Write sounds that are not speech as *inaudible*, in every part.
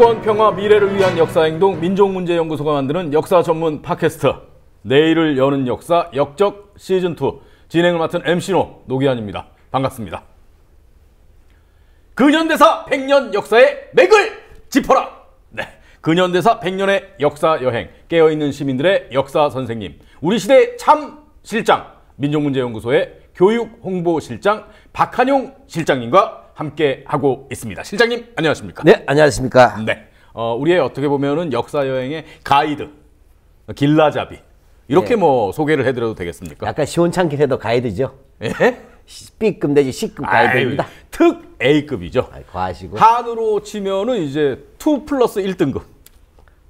인권, 평화, 미래를 위한 역사행동 민족문제연구소가 만드는 역사 전문 팟캐스트 내일을 여는 역사 역적 시즌2 진행을 맡은 MC노 노기환입니다. 반갑습니다. 근현대사 100년 역사의 맥을 짚어라! 네. 근현대사 100년의 역사 여행, 깨어있는 시민들의 역사 선생님, 우리 시대의 참 실장, 민족문제연구소의 교육 홍보 실장 박한용 실장님과 함께 하고 있습니다. 실장님 안녕하십니까? 네, 안녕하십니까? 네. 어, 우리의 어떻게 보면은 역사 여행의 가이드, 길라잡이 이렇게 네. 뭐 소개를 해드려도 되겠습니까? 약간 시원찮게 해도 가이드죠. 예? 네? B급 내지 C급 가이드입니다. 아유, 특 A급이죠. 아이, 과하시고. 한으로 치면은 이제 2 플러스 1등급.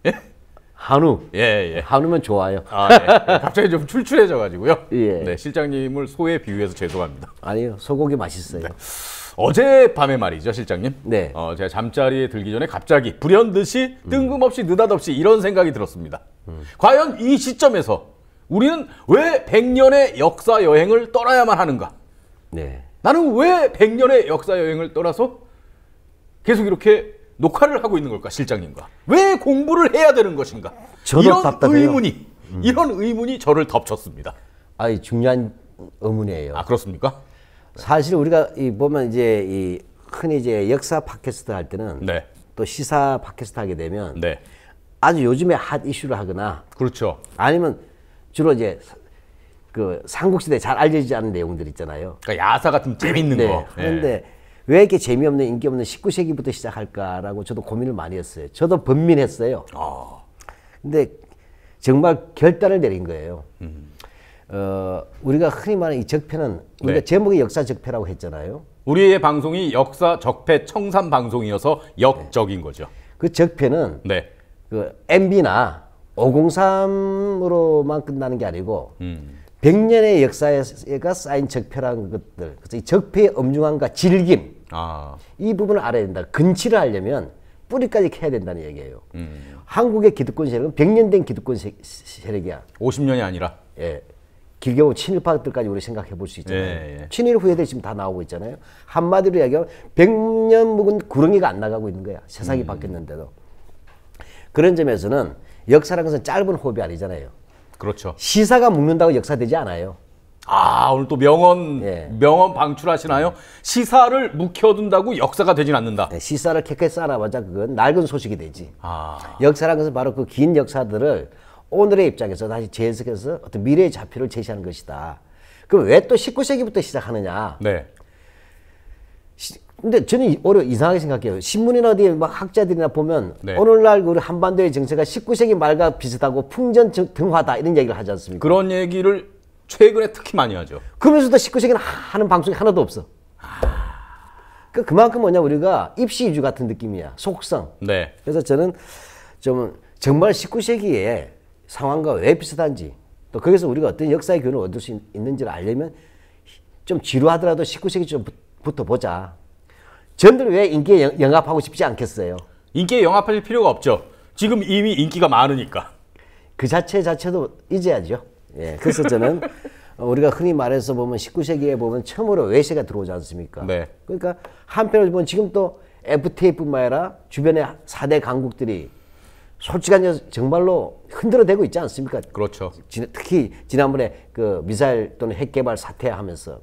예? 한우. 예, 예. 한우면 좋아요. 아, 예. 예 갑자기 좀 출출해져 가지고요. 예. 네, 실장님을 소에 비유해서 죄송합니다. 아니요. 소고기 맛있어요. 네. 어젯밤에 말이죠, 실장님. 네. 어, 제가 잠자리에 들기 전에 갑자기 불현듯이 뜬금없이 느닷없이 이런 생각이 들었습니다. 음. 과연 이 시점에서 우리는 왜 100년의 역사 여행을 떠나야만 하는가? 네. 나는 왜 100년의 역사 여행을 떠나서 계속 이렇게 녹화를 하고 있는 걸까, 실장님과? 왜 공부를 해야 되는 것인가? 이런 답답해요. 의문이, 음. 이런 의문이 저를 덮쳤습니다. 아이 중요한 의문이에요. 아, 그렇습니까? 사실 우리가 이 보면 이제 이 흔히 이제 역사 팟캐스트 할 때는 네. 또 시사 팟캐스트 하게 되면 네. 아주 요즘에 핫 이슈를 하거나 그렇죠. 아니면 주로 이제 그 삼국시대 잘 알려지지 않은 내용들 있잖아요. 그러니까 야사 같은 재밌는 네. 거. 예. 그런데 왜 이렇게 재미없는 인기 없는 19세기부터 시작할까라고 저도 고민을 많이 했어요. 저도 번민했어요. 아. 근데 정말 결단을 내린 거예요. 음. 어, 우리가 흔히 말하는 이 적폐는 우리가 네. 제목이 역사 적폐라고 했잖아요. 우리의 방송이 역사 적폐 청산 방송이어서 역적인 거죠. 그 적폐는 네. 그 MB나 503으로만 끝나는 게 아니고 음. 100년의 역사가 쌓인 적폐라는 것들, 그래서 이 적폐의 엄중함과 질김 아. 이 부분을 알아야 된다. 근치를 하려면 뿌리까지 캐야 된다는 얘기예요. 음. 한국의 기득권 세력은 100년 된 기득권 세력이야. 50년이 아니라. 예. 길경우 친일파들까지 우리 생각해 볼 수 있잖아요. 예, 예. 친일 후예들 지금 다 나오고 있잖아요. 한마디로 얘기하면 100년 묵은 구렁이가 안 나가고 있는 거야. 세상이 음. 바뀌었는데도. 그런 점에서는 역사라는 것은 짧은 호흡이 아니잖아요. 그렇죠. 시사가 묵는다고 역사되지 않아요. 아 오늘 또 명언 예. 명언 방출하시나요? 시사를 묵혀둔다고 역사가 되진 않는다. 네, 시사를 캐캐 쌓아봐자 그건 낡은 소식이 되지. 아. 역사라는 것은 바로 그 긴 역사들을 오늘의 입장에서 다시 재해석해서 어떤 미래의 좌표를 제시하는 것이다. 그럼 왜 또 19세기부터 시작하느냐? 네. 시, 근데 저는 오히려 이상하게 생각해요. 신문이나 어디 에막 학자들이나 보면 네. 오늘날 우리 그 한반도의 정세가 19세기 말과 비슷하고 풍전 등화다 이런 얘기를 하지 않습니까? 그런 얘기를 최근에 특히 많이 하죠. 그러면서도 19세기는 하는 방송이 하나도 없어. 그 그만큼 뭐냐 우리가 입시 위주 같은 느낌이야 속성. 네. 그래서 저는 좀 정말 19세기에 상황과 왜 비슷한지 또 거기서 우리가 어떤 역사의 교훈을 얻을 수 있는지를 알려면 좀 지루하더라도 19세기 좀부터 보자. 전들 왜 인기에 영합하고 싶지 않겠어요? 인기에 영합할 필요가 없죠. 지금 이미 인기가 많으니까. 그 자체 자체도 잊어야죠. 예, 그래서 저는 *laughs* 우리가 흔히 말해서 보면 19세기에 보면 처음으로 외세가 들어오지 않습니까? 네. 그러니까 한편으로 보면 지금 또 FTA뿐만 아니라 주변의 4대 강국들이 솔직한 여, 정말로 흔들어대고 있지 않습니까? 그렇죠. 지, 특히 지난번에 그 미사일 또는 핵 개발 사태 하면서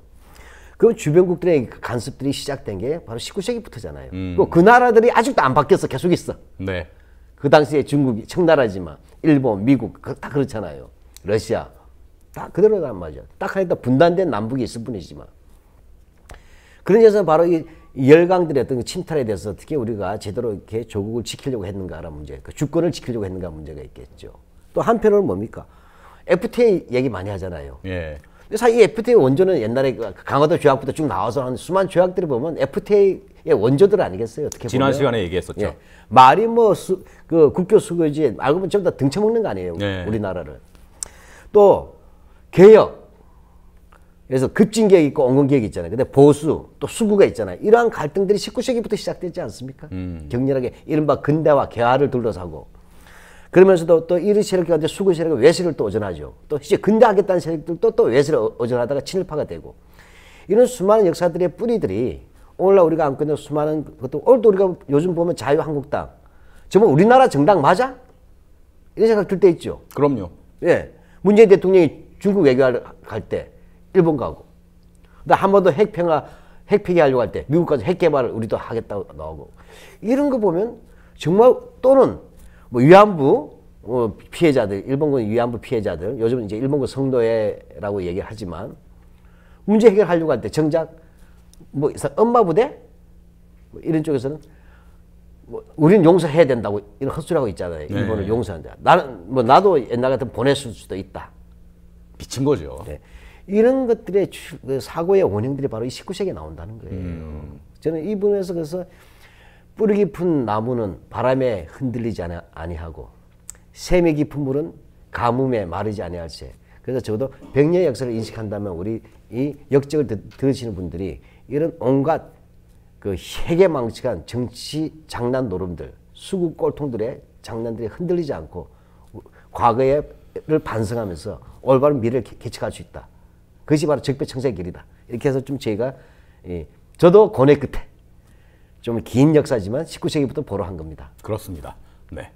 그 주변국들의 간섭들이 시작된 게 바로 19세기부터잖아요. 음. 그 나라들이 아직도 안바뀌어서 계속 있어. 네. 그 당시에 중국이 청나라지만 일본, 미국 그다 그렇잖아요. 러시아 다 그대로란 말이죠. 딱 하니까 분단된 남북이 있을 뿐이지만. 그런 데서 바로 이 열강들의 어떤 그 침탈에 대해서 어떻게 우리가 제대로 이렇게 조국을 지키려고 했는가라는 문제, 그 주권을 지키려고 했는가 문제가 있겠죠. 또 한편으로는 뭡니까? FTA 얘기 많이 하잖아요. 예. 근데 사실 이 FTA 원조는 옛날에 그 강화도 조약부터 쭉 나와서 한 수많은 조약들을 보면 FTA의 원조들 아니겠어요? 어떻게 지난 보면. 시간에 얘기했었죠. 예. 말이 뭐 수, 그 국교 수교지 알고 보면 전부 다 등쳐먹는 거 아니에요? 예. 우리나라를. 또 개혁, 그래서 급진계획 있고 온건계획 있잖아요. 근데 보수 또 수구가 있잖아요. 이러한 갈등들이 19세기부터 시작되지 않습니까? 음. 격렬하게 이른바 근대와 개화를 둘러싸고 그러면서도 또 이런 세력이 한테 수구 세력이 외세를 또오전하죠또 이제 근대하겠다는 세력들도 또 외세를 오전하다가 친일파가 되고 이런 수많은 역사들의 뿌리들이 오늘날 우리가 안고 있는 수많은 것도 오늘도 우리가 요즘 보면 자유한국당 정말 우리나라 정당 맞아? 이런 생각 들 때 있죠. 그럼요. 예. 문재인 대통령이 중국 외교를 갈때 일본 가고. 나한번 더 핵평화, 핵폐기 하려고 할 때 미국 가서 핵개발을 우리도 하겠다고 나오고. 이런 거 보면 정말 또는 뭐 위안부 어, 피해자들, 일본군 위안부 피해자들, 요즘 은 이제 일본군 성도회라고 얘기하지만 문제 해결하려고 할 때 정작 뭐 엄마 부대 뭐 이런 쪽에서는 뭐 우리는 용서해야 된다고 이런 헛소리하고 있잖아요. 네. 일본을 네. 용서한다. 나는 뭐 나도 옛날 같으면 보냈을 수도 있다. 미친 거죠. 네. 이런 것들의 그 사고의 원형들이 바로 이 19세기에 나온다는 거예요. 음. 저는 이 부분에서 그래서 뿌리 깊은 나무는 바람에 흔들리지 아니하고 샘이 깊은 물은 가뭄에 마르지 아니할세. 그래서 적어도 백년의 역사를 인식한다면 우리 이 역적을 드, 들으시는 분들이 이런 온갖 그 해계망측한 정치 장난 노름들, 수국 꼴통들의 장난들이 흔들리지 않고 과거를 반성하면서 올바른 미래를 개척할 수 있다. 그것이 바로 적폐청산의 길이다. 이렇게 해서 좀 저희가 예, 저도 권의 끝에 좀 긴 역사지만 19세기부터 보러 한 겁니다. 그렇습니다. 네.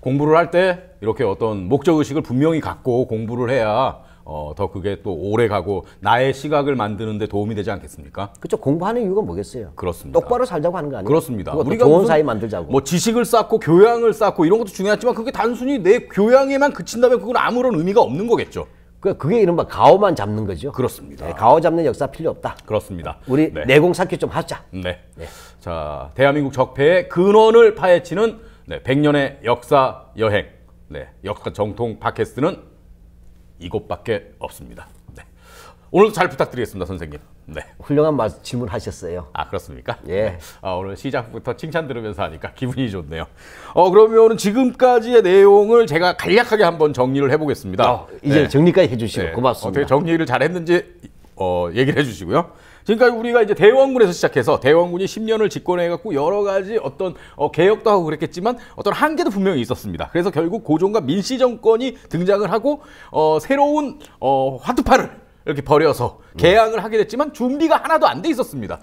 공부를 할 때 이렇게 어떤 목적의식을 분명히 갖고 공부를 해야 어, 더 그게 또 오래 가고 나의 시각을 만드는데 도움이 되지 않겠습니까? 그렇죠. 공부하는 이유가 뭐겠어요? 그렇습니다. 똑바로 살자고 하는 거 아니에요? 그렇습니다. 우리가 좋은 사이 만들자고. 뭐 지식을 쌓고 교양을 쌓고 이런 것도 중요하지만 그게 단순히 내 교양에만 그친다면 그건 아무런 의미가 없는 거겠죠. 그러니까 그게 이른바 가오만 잡는 거죠. 그렇습니다. 네, 가오 잡는 역사 필요 없다. 그렇습니다. 우리 네. 내공 삭제 좀 하자. 네. 네. 자, 대한민국 적폐의 근원을 파헤치는 네, 100년의 역사 여행. 네, 역사 정통 팟캐스트는 이곳밖에 없습니다. 네. 오늘도 잘 부탁드리겠습니다, 선생님. 네. 훌륭한 말, 질문하셨어요. 아 그렇습니까? 예. 네. 아, 오늘 시작부터 칭찬 들으면서 하니까 기분이 좋네요. 어 그러면 지금까지의 내용을 제가 간략하게 한번 정리를 해보겠습니다. 어, 이제 네. 정리까지 해주시고 네. 고맙습니다. 어떻게 정리를 잘했는지 어, 얘기를 해주시고요. 지금까지 우리가 이제 대원군에서 시작해서 대원군이 10년을 집권해갖고 여러 가지 어떤 어, 개혁도 하고 그랬겠지만 어떤 한계도 분명히 있었습니다. 그래서 결국 고종과 민씨 정권이 등장을 하고 어, 새로운 어, 화투파를 이렇게 버려서 개항을 하게 됐지만 준비가 하나도 안 돼 있었습니다.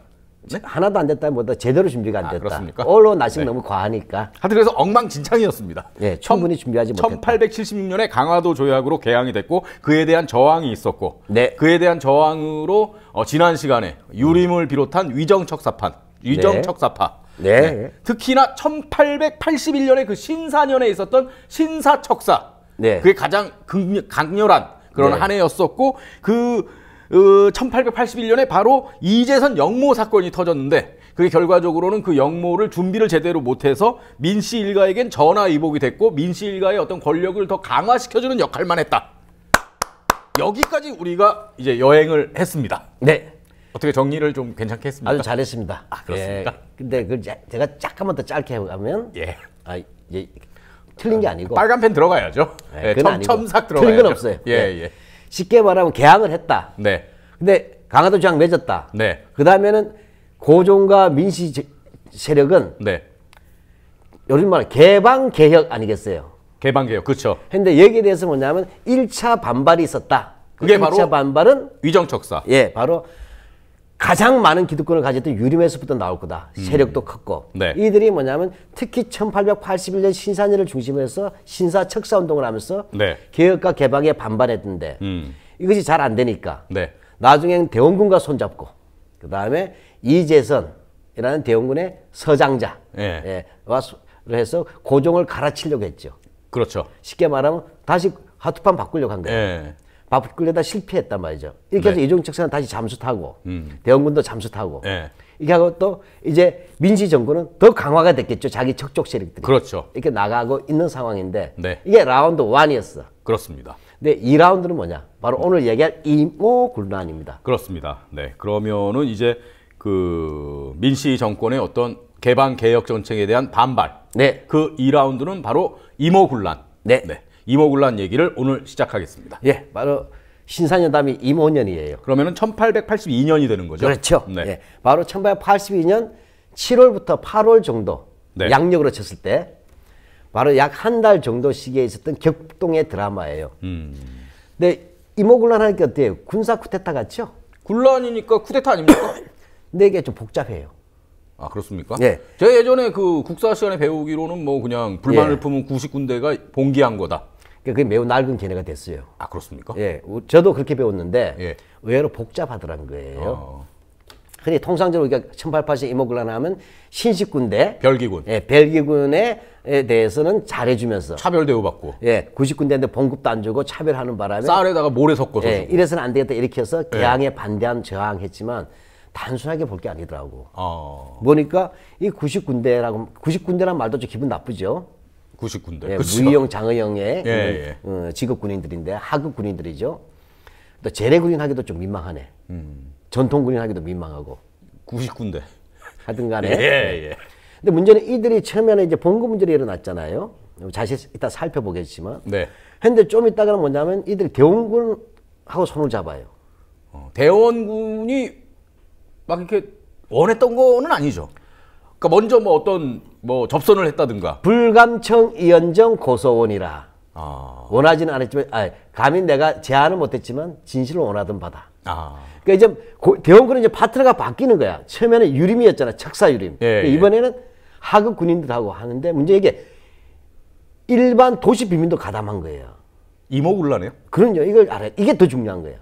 네? 하나도 안됐다보다 제대로 준비가 안 아, 됐다. 아, 언론 아직 네. 너무 과하니까. 하여튼 그래서 엉망진창이었습니다. 네, 예, 충분히 준비하지 못했다. 1876년에 강화도 조약으로 개항이 됐고 그에 대한 저항이 있었고 네. 그에 대한 저항으로 어, 지난 시간에 유림을 비롯한 위정척사판, 위정척사파 네. 네. 네. 특히나 1881년에 그 신사년에 있었던 신사척사. 네. 그게 가장 강렬한 그런 네. 한 해였었고 그 1881년에 어, 바로 이재선 영모 사건이 터졌는데 그게 결과적으로는 그 영모를 준비를 제대로 못해서 민씨 일가에겐 전화 위복이 됐고 민씨 일가의 어떤 권력을 더 강화시켜주는 역할만 했다. 여기까지 우리가 이제 여행을 했습니다. 네. 어떻게 정리를 좀 괜찮게 했습니까? 아주 잘했습니다. 아, 그렇습니까? 예, 근데 그 제가 잠깐만 더 짧게 하면 예. 아, 예, 틀린 게 아니고 빨간 펜 들어가야죠. 네, 예, 첨, 삭들어가 틀린 건 없어요. 예, 네. 예. 쉽게 말하면 개항을 했다. 네. 근데 강화도 조장 맺었다. 네. 그 다음에는 고종과 민씨 세력은 네. 요즘 말 개방 개혁 아니겠어요? 개방 개혁 그렇죠. 근데 여기에 대해서 뭐냐면 일차 반발이 있었다. 그게 1차 바로 반발은 위정척사. 예, 바로 가장 많은 기득권을 가졌던 유림에서부터 나올 거다. 세력도 음. 컸고 네. 이들이 뭐냐면 특히 1881년 신산일을 중심으로 해서 신사 척사 운동을 하면서 네. 개혁과 개방에 반발했는데 음. 이것이 잘 안 되니까 네. 나중에는 대원군과 손잡고 그 다음에 이재선이라는 대원군의 서장자와 예. 예, 해서 고종을 갈아치려고 했죠. 그렇죠. 쉽게 말하면 다시 하투판 바꾸려고 한 거예요. 예. 바쁘 끌려다 실패했단 말이죠. 이렇게 해서 네. 이종철 씨는 다시 잠수 타고 음. 대원군도 잠수 타고 네. 이렇게 하고 또 이제 민지 정권은더 강화가 됐겠죠. 자기 척족 세력들이. 그렇죠. 이렇게 나가고 있는 상황인데 네. 이게 라운드 1이었어 그렇습니다. 근데 이라운드는 뭐냐? 바로 음. 오늘 얘기할 이모군란입니다. 그렇습니다. 네. 그러면은 이제 그 민씨 정권의 어떤 개방 개혁 정책에 대한 반발. 네. 그 이라운드는 바로 이모군란. 네. 네. 임오군란 얘기를 오늘 시작하겠습니다. 예, 바로 신사년담이 임오년이에요. 그러면은 1882년이 되는 거죠. 그렇죠. 네. 예, 바로 1882년 7월부터 8월 정도 네. 양력으로 쳤을 때 바로 약 한 달 정도 시기에 있었던 격동의 드라마예요. 음. 근데 이모군란 하니까 어때요? 군사 쿠데타 같죠? 군란이니까 쿠데타 아닙니까? *coughs* 근데 이게 좀 복잡해요. 아 그렇습니까? 예. 제가 예전에 그 국사 시간에 배우기로는 뭐 그냥 불만을 예. 품은 90군대가 봉기한 거다. 그, 그게 매우 낡은 견해가 됐어요. 아 그렇습니까? 예, 저도 그렇게 배웠는데 예. 의외로 복잡하더란 거예요. 어. 흔히 통상적으로 우리가 1880 이모글라나 하면 신식군대 별기군 예, 별기군에 대해서는 잘해주면서 차별 대우받고 예, 구식군대인데 봉급도 안 주고 차별하는 바람에 쌀에다가 모래 섞어서 예, 이래서는 안 되겠다 이렇게 해서 예. 개항에 예. 반대한 저항했지만 단순하게 볼 게 아니더라고. 어. 보니까 이구식군대라고구식군대란 말도 좀 기분 나쁘죠. 9 9군데 예, 무희영, 그렇죠. 장의영의 예, 예. 어, 직업 군인들인데 하급 군인들이죠. 또 재래 군인 하기도 좀 민망하네. 음. 전통 군인 하기도 민망하고. 9 9군데 하든간에. 예, 예. 네. 근데 문제는 이들이 처음에는 이제 봉급 문제로 일어났잖아요. 자세히 이따 살펴보겠지만. 네. 근데 좀 이따가 뭐냐면 이들이 대원군하고 손을 잡아요. 어, 대원군이 막 이렇게 원했던 거는 아니죠. 그러니까 먼저 뭐 어떤 뭐 접선을 했다든가. 불감청 이연정 고소원이라. 아. 원하지는 않았지만, 아, 감히 내가 제안은 못했지만 진실을 원하던 바다. 아. 그러니까 이제 대원군은 이제 파트너가 바뀌는 거야. 처음에는 유림이었잖아, 척사 유림. 예, 그러니까 이번에는 하급 군인들하고 하는데 문제 이게 일반 도시 비민도 가담한 거예요. 이모굴라네요? 그럼요. 이걸 알아요. 이게 더 중요한 거예요.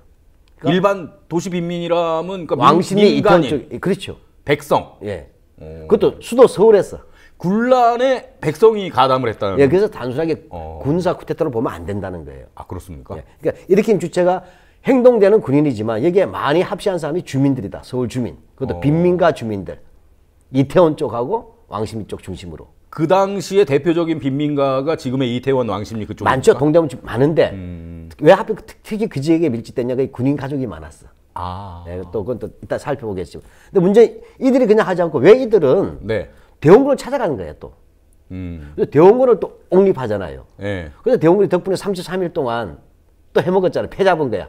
그러니까 일반 도시 빈민이라면 그러니까 왕신이 이간인 예, 그렇죠. 백성. 예. 그것도 음. 수도 서울에서. 군란에 백성이 가담을 했다는. 예, 그래서 단순하게 어. 군사 쿠데타를 보면 안 된다는 거예요. 아 그렇습니까? 예, 그러니까 일으킨 주체가 행동되는 군인이지만 여기에 많이 합시한 사람이 주민들이다. 서울 주민. 그것도 어. 빈민가 주민들. 이태원 쪽하고 왕십리 쪽 중심으로. 그 당시에 대표적인 빈민가가 지금의 이태원 왕십리 그쪽 많죠 동대문 많은데 음. 왜 하필 그 특히 그 지역에 밀집됐냐 그 군인 가족이 많았어 아. 네, 또 그건 또 이따 살펴보겠지만. 근데 문제 이들이 그냥 하지 않고 왜 이들은 네. 대원군을 찾아가는 거예요 또. 음. 그래서 대원군을 또 옹립하잖아요. 네. 예. 그래서 대원군이 덕분에 33일 동안 또 해먹었잖아요. 패잡은 거야.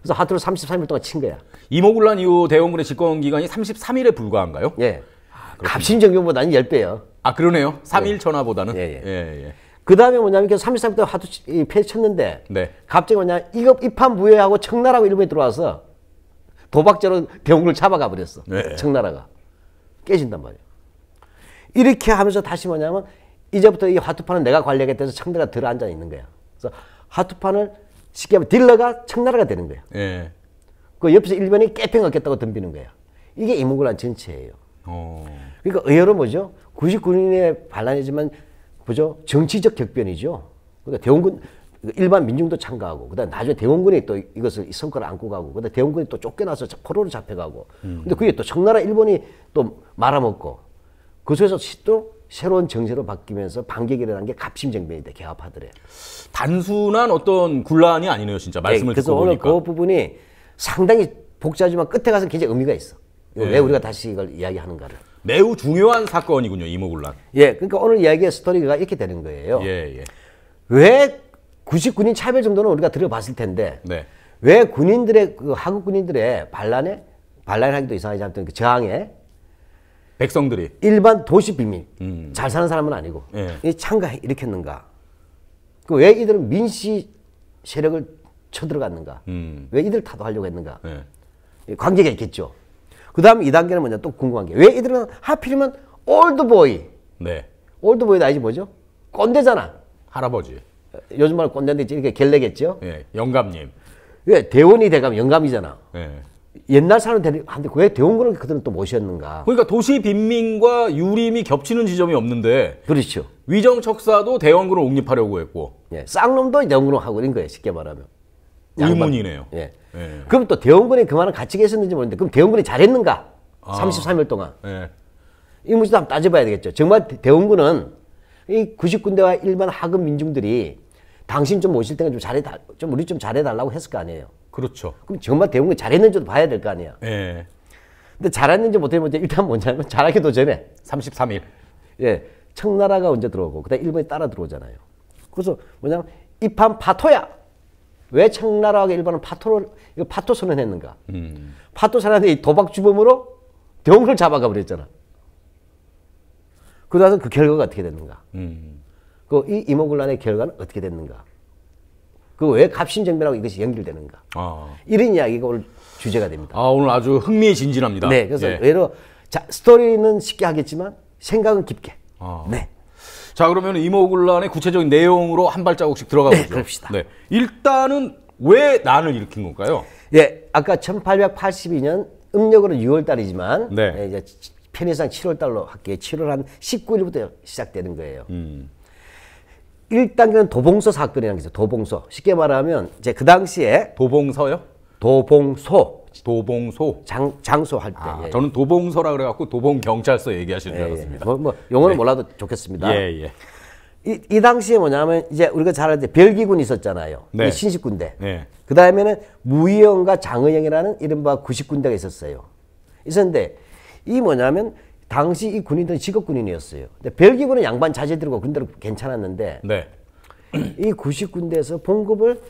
그래서 하트로 33일 동안 친 거야. 이모군란 이후 대원군의 집권 기간이 33일에 불과한가요? 예. 아, 갑신정변보다는 10배예요. 아 그러네요. 3일 전화보다는. 예. 예. 예, 예. 예. 그 다음에 뭐냐면 계속 33일 동안 하트 패쳤는데 네. 갑자기 뭐냐 이거 입판 무효하고 청나라고 일본에 들어와서 도박자로 대웅을 잡아가 버렸어. 네. 청나라가. 깨진단 말이에요. 이렇게 하면서 다시 뭐냐면 이제부터 이 화투판은 내가 관리하겠다 해서 청나라가 들어앉아 있는 거야. 그래서 화투판을 쉽게 하면 딜러가 청나라가 되는 거야. 예. 그 옆에서 일변이 깨팽 얻겠다고 덤비는 거야. 이게 이문구란 전체예요. 오. 어. 그러니까 의외로 뭐죠? 9 9년의 반란이지만, 보죠? 정치적 격변이죠. 그러니까 대웅군, 일반 민중도 참가하고 그다음 에 나중에 대원군이 또 이것을 이 성과를 안고 가고 그다음 에 대원군이 또 쫓겨나서 포로로 잡혀가고 음. 근데 그게 또 청나라 일본이 또 말아먹고 그 속에서 또 새로운 정세로 바뀌면서 반격이 일어난 게 갑심정변이 돼 개합하더래. 단순한 어떤 군란이 아니네요, 진짜 예, 말씀을 네, 그래서 오늘 그 부분이 상당히 복잡하지만 끝에 가서 굉장히 의미가 있어. 네. 왜 예. 우리가 다시 이걸 이야기하는가를. 매우 중요한 사건이군요, 이모군란. 예, 그러니까 오늘 이야기의 스토리가 이렇게 되는 거예요. 예, 예. 왜 99인 차별 정도는 우리가 들어봤을 텐데 네. 왜 군인들의 그 한국 군인들의 반란에 반란하기도 이상하지 않던 그 저항에 백성들이 일반 도시 빈민 음. 잘 사는 사람은 아니고 예. 이 참가 일으켰는가? 그 왜 이들은 민씨 세력을 쳐들어갔는가? 음. 왜 이들 타도하려고 했는가? 예. 관계가 있겠죠. 그다음 이 단계는 뭐냐? 또 궁금한 게 왜 이들은 하필이면 올드보이 네. 올드보이 나이지 뭐죠? 꼰대잖아. 할아버지. 요즘 말로 꼰대인데 이렇게 결례겠죠? 예, 영감님. 왜 대원이 돼가면 영감이잖아. 예. 옛날 사람한테 왜 대원 군런 그들은 또 모셨는가? 그러니까 도시 빈민과 유림이 겹치는 지점이 없는데. 그렇죠. 위정 척사도 대원군을 옹립하려고 했고. 예, 쌍놈도 대원군을 하고 있는 거예요. 쉽게 말하면. 의문이네요. 예. 예. 그럼 또 대원군이 그만한 가치가 있었는지 모르는데 그럼 대원군이 잘했는가? 아. 33일 동안. 예. 이 문제도 한번 따져봐야 되겠죠. 정말 대원군은 이 90군대와 일반 하급 민중들이 당신 좀 오실 때는 좀 잘해 좀 우리 좀 잘해 달라고 했을 거 아니에요. 그렇죠. 그럼 정말 대웅이 잘했는지도 봐야 될 거 아니야. 예. 근데 잘했는지 못했는지 일단 뭐냐면 잘하기도 전에 33일. 예. 청나라가 언제 들어오고 그다음 일본이 따라 들어오잖아요. 그래서 뭐냐면 이 판 파토야. 왜 청나라하고 일본은 파토를 이거 파토 선언했는가? 음. 파토 선언이 도박 주범으로 대웅을 잡아가 버렸잖아. 그러다서 그 결과가 어떻게 됐는가? 음. 그이 이모글란의 결과는 어떻게 됐는가? 그 왜 갑신정변하고 이것이 연결되는가? 아. 이런 이야기가 오늘 주제가 됩니다. 아 오늘 아주 흥미진진합니다. 네, 그래서 예. 외로 자 스토리는 쉽게 하겠지만 생각은 깊게. 아. 네. 자 그러면 이모굴란의 구체적인 내용으로 한 발자국씩 들어가 네, 보죠. 네, 그럽시다. 네. 일단은 왜 난을 일으킨 건가요? 예, 아까 1882년 음력으로 6월 달이지만 네. 예, 이제 편의상 7월 달로 할게요. 7월 한 19일부터 시작되는 거예요. 음. 1단계는 도봉서 사건이라는 게 있어요. 도봉서. 쉽게 말하면 이제 그 당시에 도봉서요? 도봉소. 도봉소. 장 장소 할 때. 아, 예. 예. 저는 도봉서라 그래 갖고 도봉 경찰서 얘기하시는 줄 예, 예. 알았습니다. 뭐, 뭐 용어는 네. 몰라도 좋겠습니다. 예, 예. 이, 이 당시에 뭐냐면 이제 우리가 잘 알지 별기군 있었잖아요. 네. 신식군대. 네. 그 다음에는 무의영과 장의영이라는 이른바 구식군대가 있었어요. 있었는데 이 뭐냐면 당시 이 군인들은 직업군인이었어요. 근데 별기군은 양반 자제 들고 그런 대로 괜찮았는데 네. 이 90군대에서 봉급을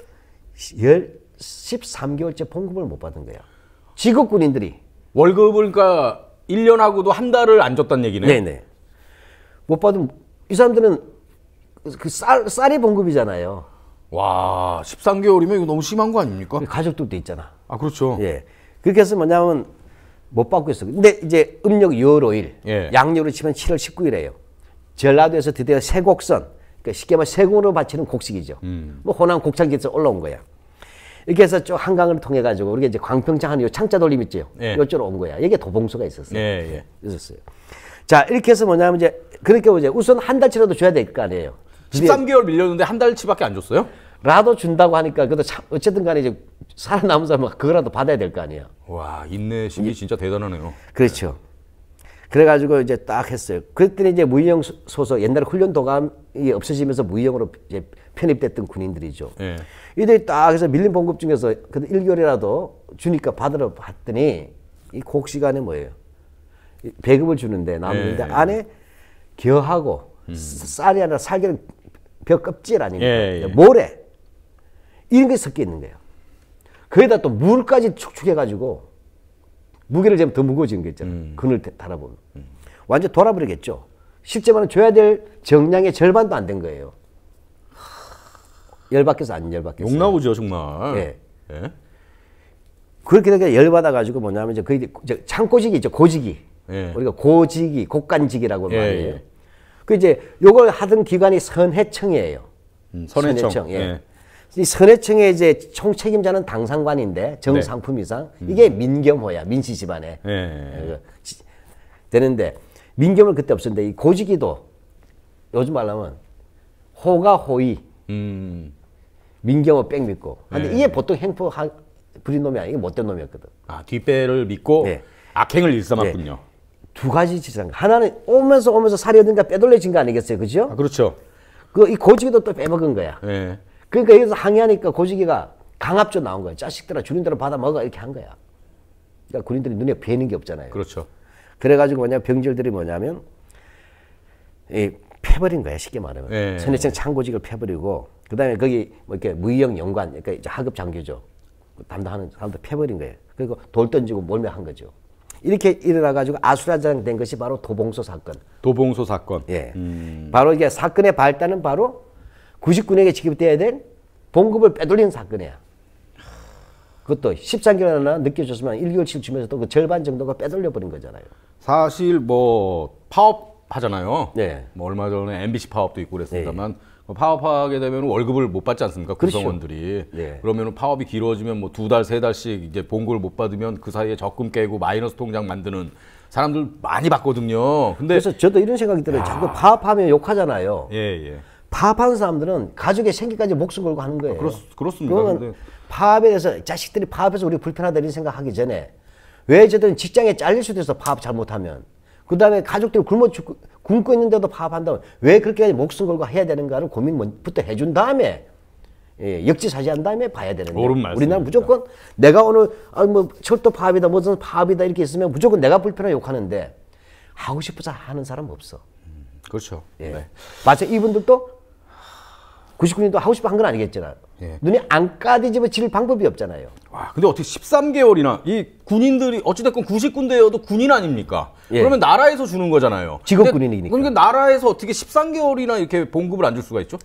1 13개월째 봉급을 못 받은 거야. 직업군인들이. 월급을 그러니까 1년하고도 한 달을 안 줬단 얘기네. 네네. 못받으이 사람들은 그 쌀, 쌀이 봉급이잖아요. 와, 13개월이면 이거 너무 심한 거 아닙니까? 그 가족들도 있잖아. 아, 그렇죠. 예. 그렇게 해서 뭐냐면 못 바꾸겠어. 근데 이제 음력 6월 5일, 예. 양력으로 치면 7월 19일이에요. 전라도에서 드디어 세곡선, 그러니까 쉽게 말해 세곡으로 바치는 곡식이죠. 음. 뭐 호남 곡창지에서 올라온 거야. 이렇게 해서 쭉 한강을 통해 가지고 우리가 이제 광평창 하는 요 창자 돌림 있죠. 예. 요쪽으로 온 거야. 이게 도봉수가 있었어요. 예, 예, 있었어요. 자 이렇게 해서 뭐냐면 이제 그렇게 이제 우선 한 달치라도 줘야 될 거 아니에요. 13개월 밀렸는데 한 달치밖에 안 줬어요? 라도 준다고 하니까 그래도 참 어쨌든 간에 이제 살아남은 사람은 그거라도 받아야 될 거 아니에요. 와 인내심이 예. 진짜 대단하네요. 그렇죠. 그래가지고 이제 딱 했어요. 그랬더니 이제 무위형 소속 옛날 훈련 도감이 없어지면서 무위형으로 이제 편입됐던 군인들이죠. 예. 이들이 딱 해서 밀린 봉급 중에서 그래도 1개월이라도 주니까 받으러 봤더니 이 곡 시간에 뭐예요? 배급을 주는데 남는데 예. 안에 겨하고 음. 쌀이 아니라 살기는 벼 껍질 아닙니까? 예, 예, 모래. 이런 게 섞여 있는 거예요. 거기다 또 물까지 축축해가지고 무게를 재면 더 무거워지는 게 있잖아요. 음. 그늘 달아보면. 음. 완전 돌아버리겠죠. 실제 말 줘야 될 정량의 절반도 안 된 거예요. 열받겠어, 안 열받겠어. 욕나오죠, 정말. 예. 예? 그렇게 되니까 열받아가지고 뭐냐면, 이제 그, 이 창고지기 있죠, 고지기. 예. 우리가 고지기, 곡간지기라고 말해요. 예, 예. 그 이제 요걸 하던 기관이 선해청이에요. 음, 선해청. 선해청. 예. 예. 이 선해청의 이제 총책임자는 당상관인데 정상품 네. 이상 이게 음. 민겸호야 민씨 집안에 예. 예, 예. 그 되는데 민겸을 그때 없었는데 이 고지기도 요즘 말하면 호가 호의 음. 민경호 백 믿고. 근데 네. 이게 보통 행포 하, 부린 놈이 아니고 못된 놈이었거든. 아 뒷배를 믿고 네. 악행을 네. 일삼았군요. 네. 두 가지 지상. 하나는 오면서 오면서 살이 어딘가 빼돌려진 거 아니겠어요, 그죠? 아, 그렇죠. 그 이 고지기도 또 빼먹은 거야. 그러니까 여기서 항의하니까 고지기가 강압조 나온 거야. 자식들아 주린대로 받아 먹어 이렇게 한 거야. 그러니까 군인들이 눈에 뵈는 게 없잖아요. 그렇죠. 그래가지고 뭐냐 병졸들이 뭐냐면 이 패버린 거야 쉽게 말하면 예. 선해청 창고직을 패버리고 그다음에 거기 뭐 이렇게 무의형 연관 그러니까 이제 하급 장교죠 담당하는 사람들 패버린 거예요. 그리고 돌 던지고 몰매한 거죠. 이렇게 일어나 가지고 아수라장 된 것이 바로 도봉소 사건. 도봉소 사건. 예. 음. 바로 이게 사건의 발단은 바로 구식년에 지급돼야 될 봉급을 빼돌리는 사건이야. 그것도 1 3개월하나느껴 줬으면 1개월씩 주면서도 그 절반 정도가 빼돌려 버린 거잖아요. 사실 뭐 파업 하잖아요. 네. 뭐 얼마 전에 MBC 파업도 있고 그랬습니다만 네. 뭐 파업하게 되면 월급을 못 받지 않습니까? 그렇죠. 구성원들이. 그렇죠. 네. 그러면 파업이 길어지면 뭐 두 달, 세 달씩 이제 봉급을 못 받으면 그 사이에 적금 깨고 마이너스 통장 만드는 사람들 많이 봤거든요. 근데 그래서 저도 이런 생각이 들어요. 자꾸 파업하면 욕하잖아요. 예, 예. 파업하는 사람들은 가족의 생계까지 목숨 걸고 하는 거예요. 그렇, 습니다 그러 파업에 대해서 자식들이 파업해서 우리 불편하다 이 생각하기 전에 왜 저들은 직장에 잘릴 수도 있어 파업 잘못하면 그 다음에 가족들이 굶어 죽고 굶고 있는데도 파업한다면 왜그렇게 목숨 걸고 해야 되는가를 고민부터 해준 다음에 예, 역지사지한 다음에 봐야 되는 거 우리나라 무조건 내가 오늘 아, 뭐 철도 파업이다 무슨 파업이다 이렇게 있으면 무조건 내가 불편해 욕하는데 하고 싶어서 하는 사람 없어. 그렇죠. 예. 네. 마치 이분들도 99년도 하고 싶어 한 건 아니겠잖아요. 예. 눈이 안 까디집어 질 방법이 없잖아요. 와, 근데 어떻게 13개월이나 이 군인들이 어찌됐건 90군대여도 군인 아닙니까? 예. 그러면 나라에서 주는 거잖아요. 직업 군인이니까. 그러니까 나라에서 어떻게 13개월이나 이렇게 봉급을 안 줄 수가 있죠?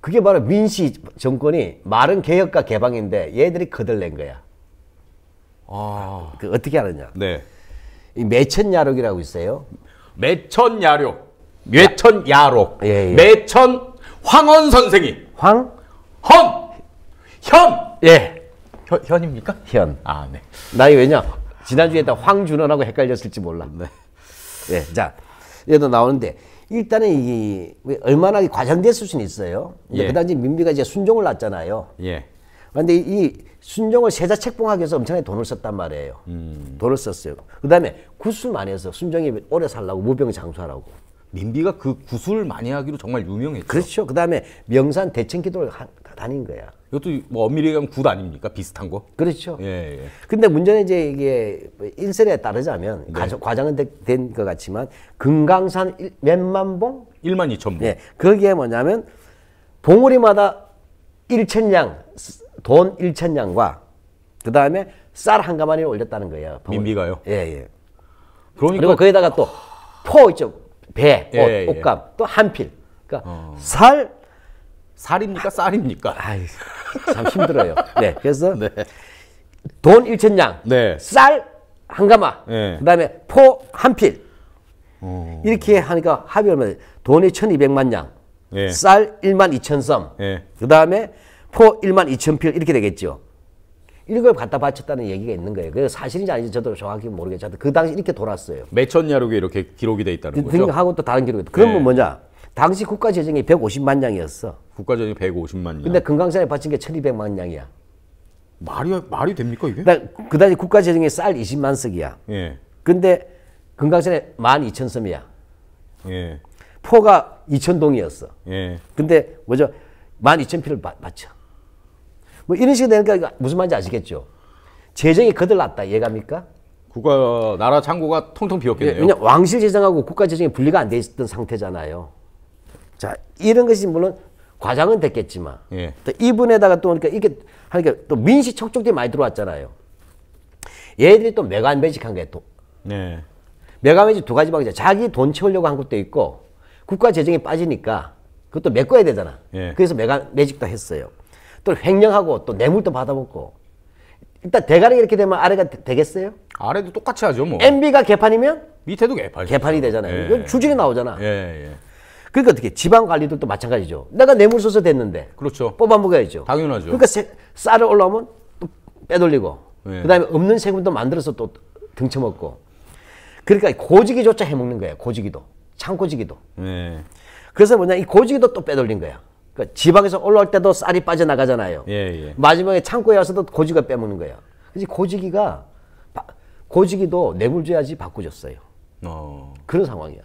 그게 바로 민씨 정권이 말은 개혁과 개방인데 얘들이 거들낸 거야. 아, 그 어떻게 하느냐? 네. 이 매천야록이라고 있어요. 매천야록, 매천야록, 예, 예. 매천 황헌 선생이 황헌 현. 예. 현, 현입니까? 현. 아, 네. 나이 왜냐? 지난주에 다 황준원하고 헷갈렸을지 몰라. 네. 예. 자, 얘도 나오는데 일단은 이 얼마나 과장됐을 수는 있어요. 예. 그 당시 민비가 이제 순종을 낳잖아요. 예. 그런데 이 순종을 세자 책봉하기 위해서 엄청나게 돈을 썼단 말이에요. 음. 돈을 썼어요. 그다음에 구술 안해서 순종이 오래 살라고 무병장수하라고. 민비가 그 구슬 많이 하기로 정말 유명했죠. 그렇죠. 그다음에 명산 대천기도를 다닌 거야. 이것도 뭐 엄밀히 얘기하면 굿 아닙니까? 비슷한 거? 그렇죠. 예, 예. 근데 문제는 이제 이게 인설에 따르자면 네. 과장은 된 것 같지만 금강산 일, 몇만 봉? 1만 2천 봉. 예. 거기에 뭐냐면 봉우리마다 1천냥 돈 1천냥과 그다음에 쌀 한 가마니를 올렸다는 거예요. 봉우리. 민비가요? 예, 예. 그러니까 그리고 거기다가 또 포 있죠. 배, 옷, 예, 예, 예. 옷감, 또 한필. 그러니까 어. 살 살입니까? 쌀입니까? 아이, 참 힘들어요. 네. 그래서 *laughs* 네. 돈 1천 냥, 네. 쌀한 가마, 네. 그다음에 포 한 필. 오. 이렇게 하니까 합이 얼마 돈이 1,200만 양, 네. 쌀 1만 2천 섬, 그다음에 포 1만 어. 2천 예. 예. 필 이렇게 되겠죠. 이걸 갖다 바쳤다는 얘기가 있는 거예요. 그 사실인지 아닌지 저도 정확히 모르겠지만그 당시 이렇게 돌았어요. 매천야록에 이렇게 기록이 돼 있다는 거죠. 하고 또 다른 기록이. 그러면 네. 뭐냐? 당시 국가 재정이 150만 양이었어. 국가 재정이 150만 양. 근데 금강산에 바친 게 1,200만 양이야. 말이 말이 됩니까 이게? 그 당시 국가 재정이 쌀 20만 석이야. 예. 근데 금강산에 12,000섬이야. 예. 포가 2,000동이었어. 예. 근데 뭐죠? 12,000피를 맞죠. 뭐 이런 식이 되니까 무슨 말인지 아시겠죠? 재정이 거들났다 얘갑니까? 국가 나라 창고가 통통 비었겠네요. 예, 왜냐 왕실 재정하고 국가 재정이 분리가 안 돼 있던 었 상태잖아요. 자 이런 것이 물론 과장은 됐겠지만 예. 또 이분에다가 또 그러니까 이게 하니까 또 민식 척족들이 많이 들어왔잖아요. 얘들이 또 메간 매직한 게 또. 네. 메간 매직 두 가지 방이죠. 자기 돈 채우려고 한 것도 있고 국가 재정이 빠지니까 그것도 메꿔야 되잖아. 예. 그래서 메간 매직도 했어요. 또 횡령하고 또 뇌물도 받아먹고 일단 대가리 이렇게 되면 아래가 되겠어요? 아래도 똑같이 하죠 뭐. MB가 개판이면 밑에도 개판. 개판이 되잖아요. 예. 이건 주진이 나오잖아. 예, 예. 그러니까 어떻게 지방 관리들도 마찬가지죠. 내가 뇌물써서 됐는데. 그렇죠. 뽑아먹어야죠. 당연하죠. 그러니까 세, 쌀을 올라오면 또 빼돌리고. 예. 그다음에 없는 세금도 만들어서 또 등쳐먹고. 그러니까 고지기조차 해먹는 거예요. 고지기도. 창고지기도. 예. 그래서 뭐냐 이 고지기도 또 빼돌린 거야. 그러니까 지방에서 올라올 때도 쌀이 빠져나가잖아요. 예, 예. 마지막에 창고에 와서도 고지가 빼먹는 거예요 그래서 고지기가 고지기도 내물줘야지 바꾸줬어요. 어. 그런 상황이야.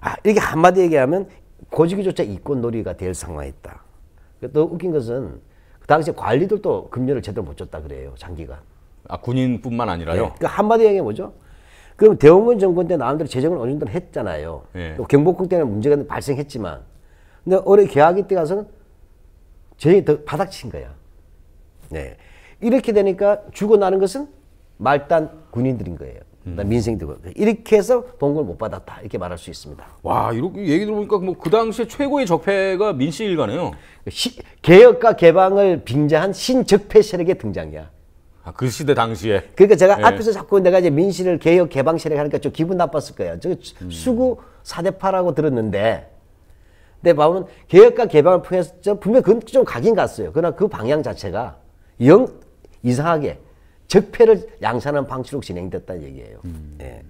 아, 이렇게 한마디 얘기하면 고지기조차 이권놀이가 될 상황이었다. 또 그러니까 웃긴 것은 그당시 관리들도 급료를 제대로 못 줬다 그래요. 장기간. 아 군인뿐만 아니라요. 네. 그 한마디 얘기 뭐죠? 그럼 대원군 정권 때 나름대로 재정을 어느 정도 했잖아요. 예. 경복궁 때는 문제가 발생했지만 근데 올해 개학기 때 가서는 제일 더 바닥친 거야. 네. 이렇게 되니까 죽어나는 것은 말단 군인들인 거예요. 음. 민생되고 이렇게 해서 봉급을 못 받았다 이렇게 말할 수 있습니다. 와 이렇게 얘기 들어보니까 뭐 그 당시에 최고의 적폐가 민씨 일가네요. 그 개혁과 개방을 빙자한 신적폐 세력의 등장이야. 아, 그 시대 당시에. 그러니까 제가 네. 앞에서 자꾸 내가 이제 민씨를 개혁 개방 세력 하니까 좀 기분 나빴을 거예요. 저 음. 수구 사대파라고 들었는데 근데 바울은 개혁과 개방을 통해서 분명 히 그좀 건 각인 갔어요. 그러나 그 방향 자체가 영 이상하게 적폐를 양산한 방식으로 진행됐다는 얘기예요. 음. 예.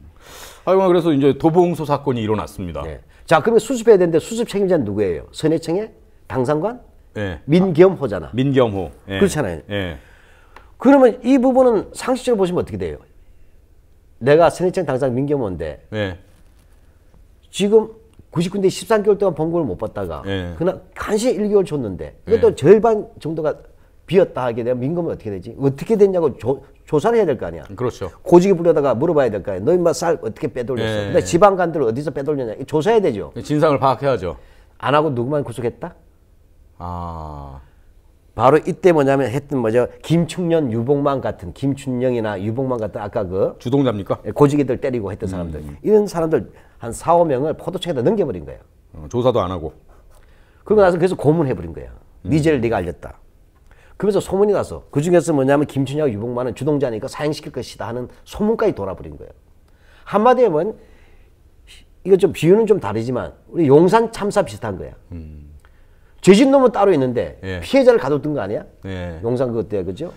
아, 여간 그래서 이제 도봉소 사건이 일어났습니다. 예. 자, 그러면 수습해야 되는데 수습 책임자는 누구예요? 선해청의 당상관? 예. 민겸호잖아. 민겸호. 예. 그렇잖아요. 예. 그러면 이 부분은 상식적으로 보시면 어떻게 돼요? 내가 선해청 당상 민겸호인데 예. 지금 9군데 13개월 동안 봉급을 못 받다가 예. 그날 간신히 1개월 줬는데 이것도 예. 절반 정도가 비었다 하게 되면 민감은 어떻게 되지? 어떻게 됐냐고 조, 조사를 해야 될 거 아니야. 그렇죠. 고지기 불려다가 물어봐야 될 거 아니야. 너 인마 쌀 어떻게 빼돌렸어? 예. 근데 예. 지방간들을 어디서 빼돌렸냐? 조사해야 되죠. 진상을 파악해야죠. 안 하고 누구만 구속했다? 아. 바로 이때 뭐냐면 했던 뭐죠 김충년 유봉만 같은 김춘영이나 유봉만 같은 아까 그 주동자입니까? 고지기들 때리고 했던 사람들 음. 이런 사람들 한 4, 5명을 포도청에다 넘겨버린 거예요. 어, 조사도 안 하고. 그러고 나서 계속 고문해버린 거예요 미제를 음. 네가 알렸다. 그러면서 소문이 나서 그 중에서 뭐냐면 김춘향 유복만은 주동자니까 사형시킬 것이다 하는 소문까지 돌아버린 거예요. 한마디에 보면 이거 좀 비유는 좀 다르지만 우리 용산 참사 비슷한 거야. 음. 죄진 놈은 따로 있는데 예. 피해자를 가뒀던 거 아니야? 예. 용산 그때 그죠?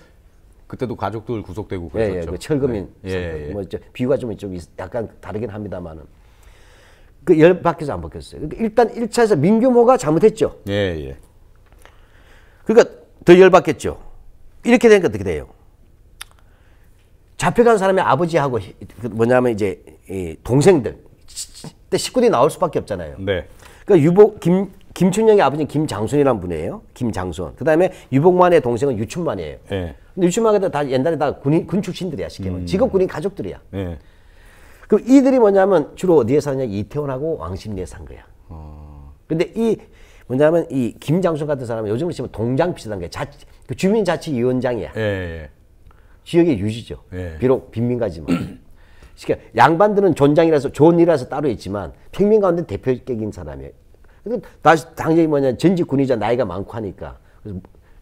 그때도 가족들 구속되고 그랬었죠. 예, 예. 그 철거민 네. 예, 예. 예. 뭐 비유가 좀, 좀 약간 다르긴 합니다만은 그열 밖에서 안 바뀌었어요. 그러니까 일단 1차에서 민규모가 잘못했죠. 예, 예. 그러니까 더 열받겠죠. 이렇게 되니까 어떻게 돼요? 잡혀간 사람의 아버지하고 그 뭐냐면 이제 동생들 때 식구들이 나올 수밖에 없잖아요. 네. 그러니까 유복 김 김춘영의 아버지는 김장순이란 분이에요. 김장순. 그다음에 유복만의 동생은 유춘만이에요. 네. 근데 유춘만은 다 옛날에 다 군인 군 출신들이야 쉽게 말해. 음. 직업 군인 가족들이야. 네. 그 이들이 뭐냐면 주로 어디에 사느냐 이태원하고 왕십리에 산 거야. 어. 근데 이 뭐냐면 이 김장순 같은 사람은 요즘으로 치면 동장 비슷한 게 자치 그 주민자치위원장이야. 예, 예. 지역의 유지죠. 예. 비록 빈민가지만. 그러니까 양반들은 존장이라서 존이라서 따로 있지만 평민 가운데 대표적인 사람이에요. 그러니 다시 당장이 뭐냐 전직 군의자 나이가 많고 하니까 그래서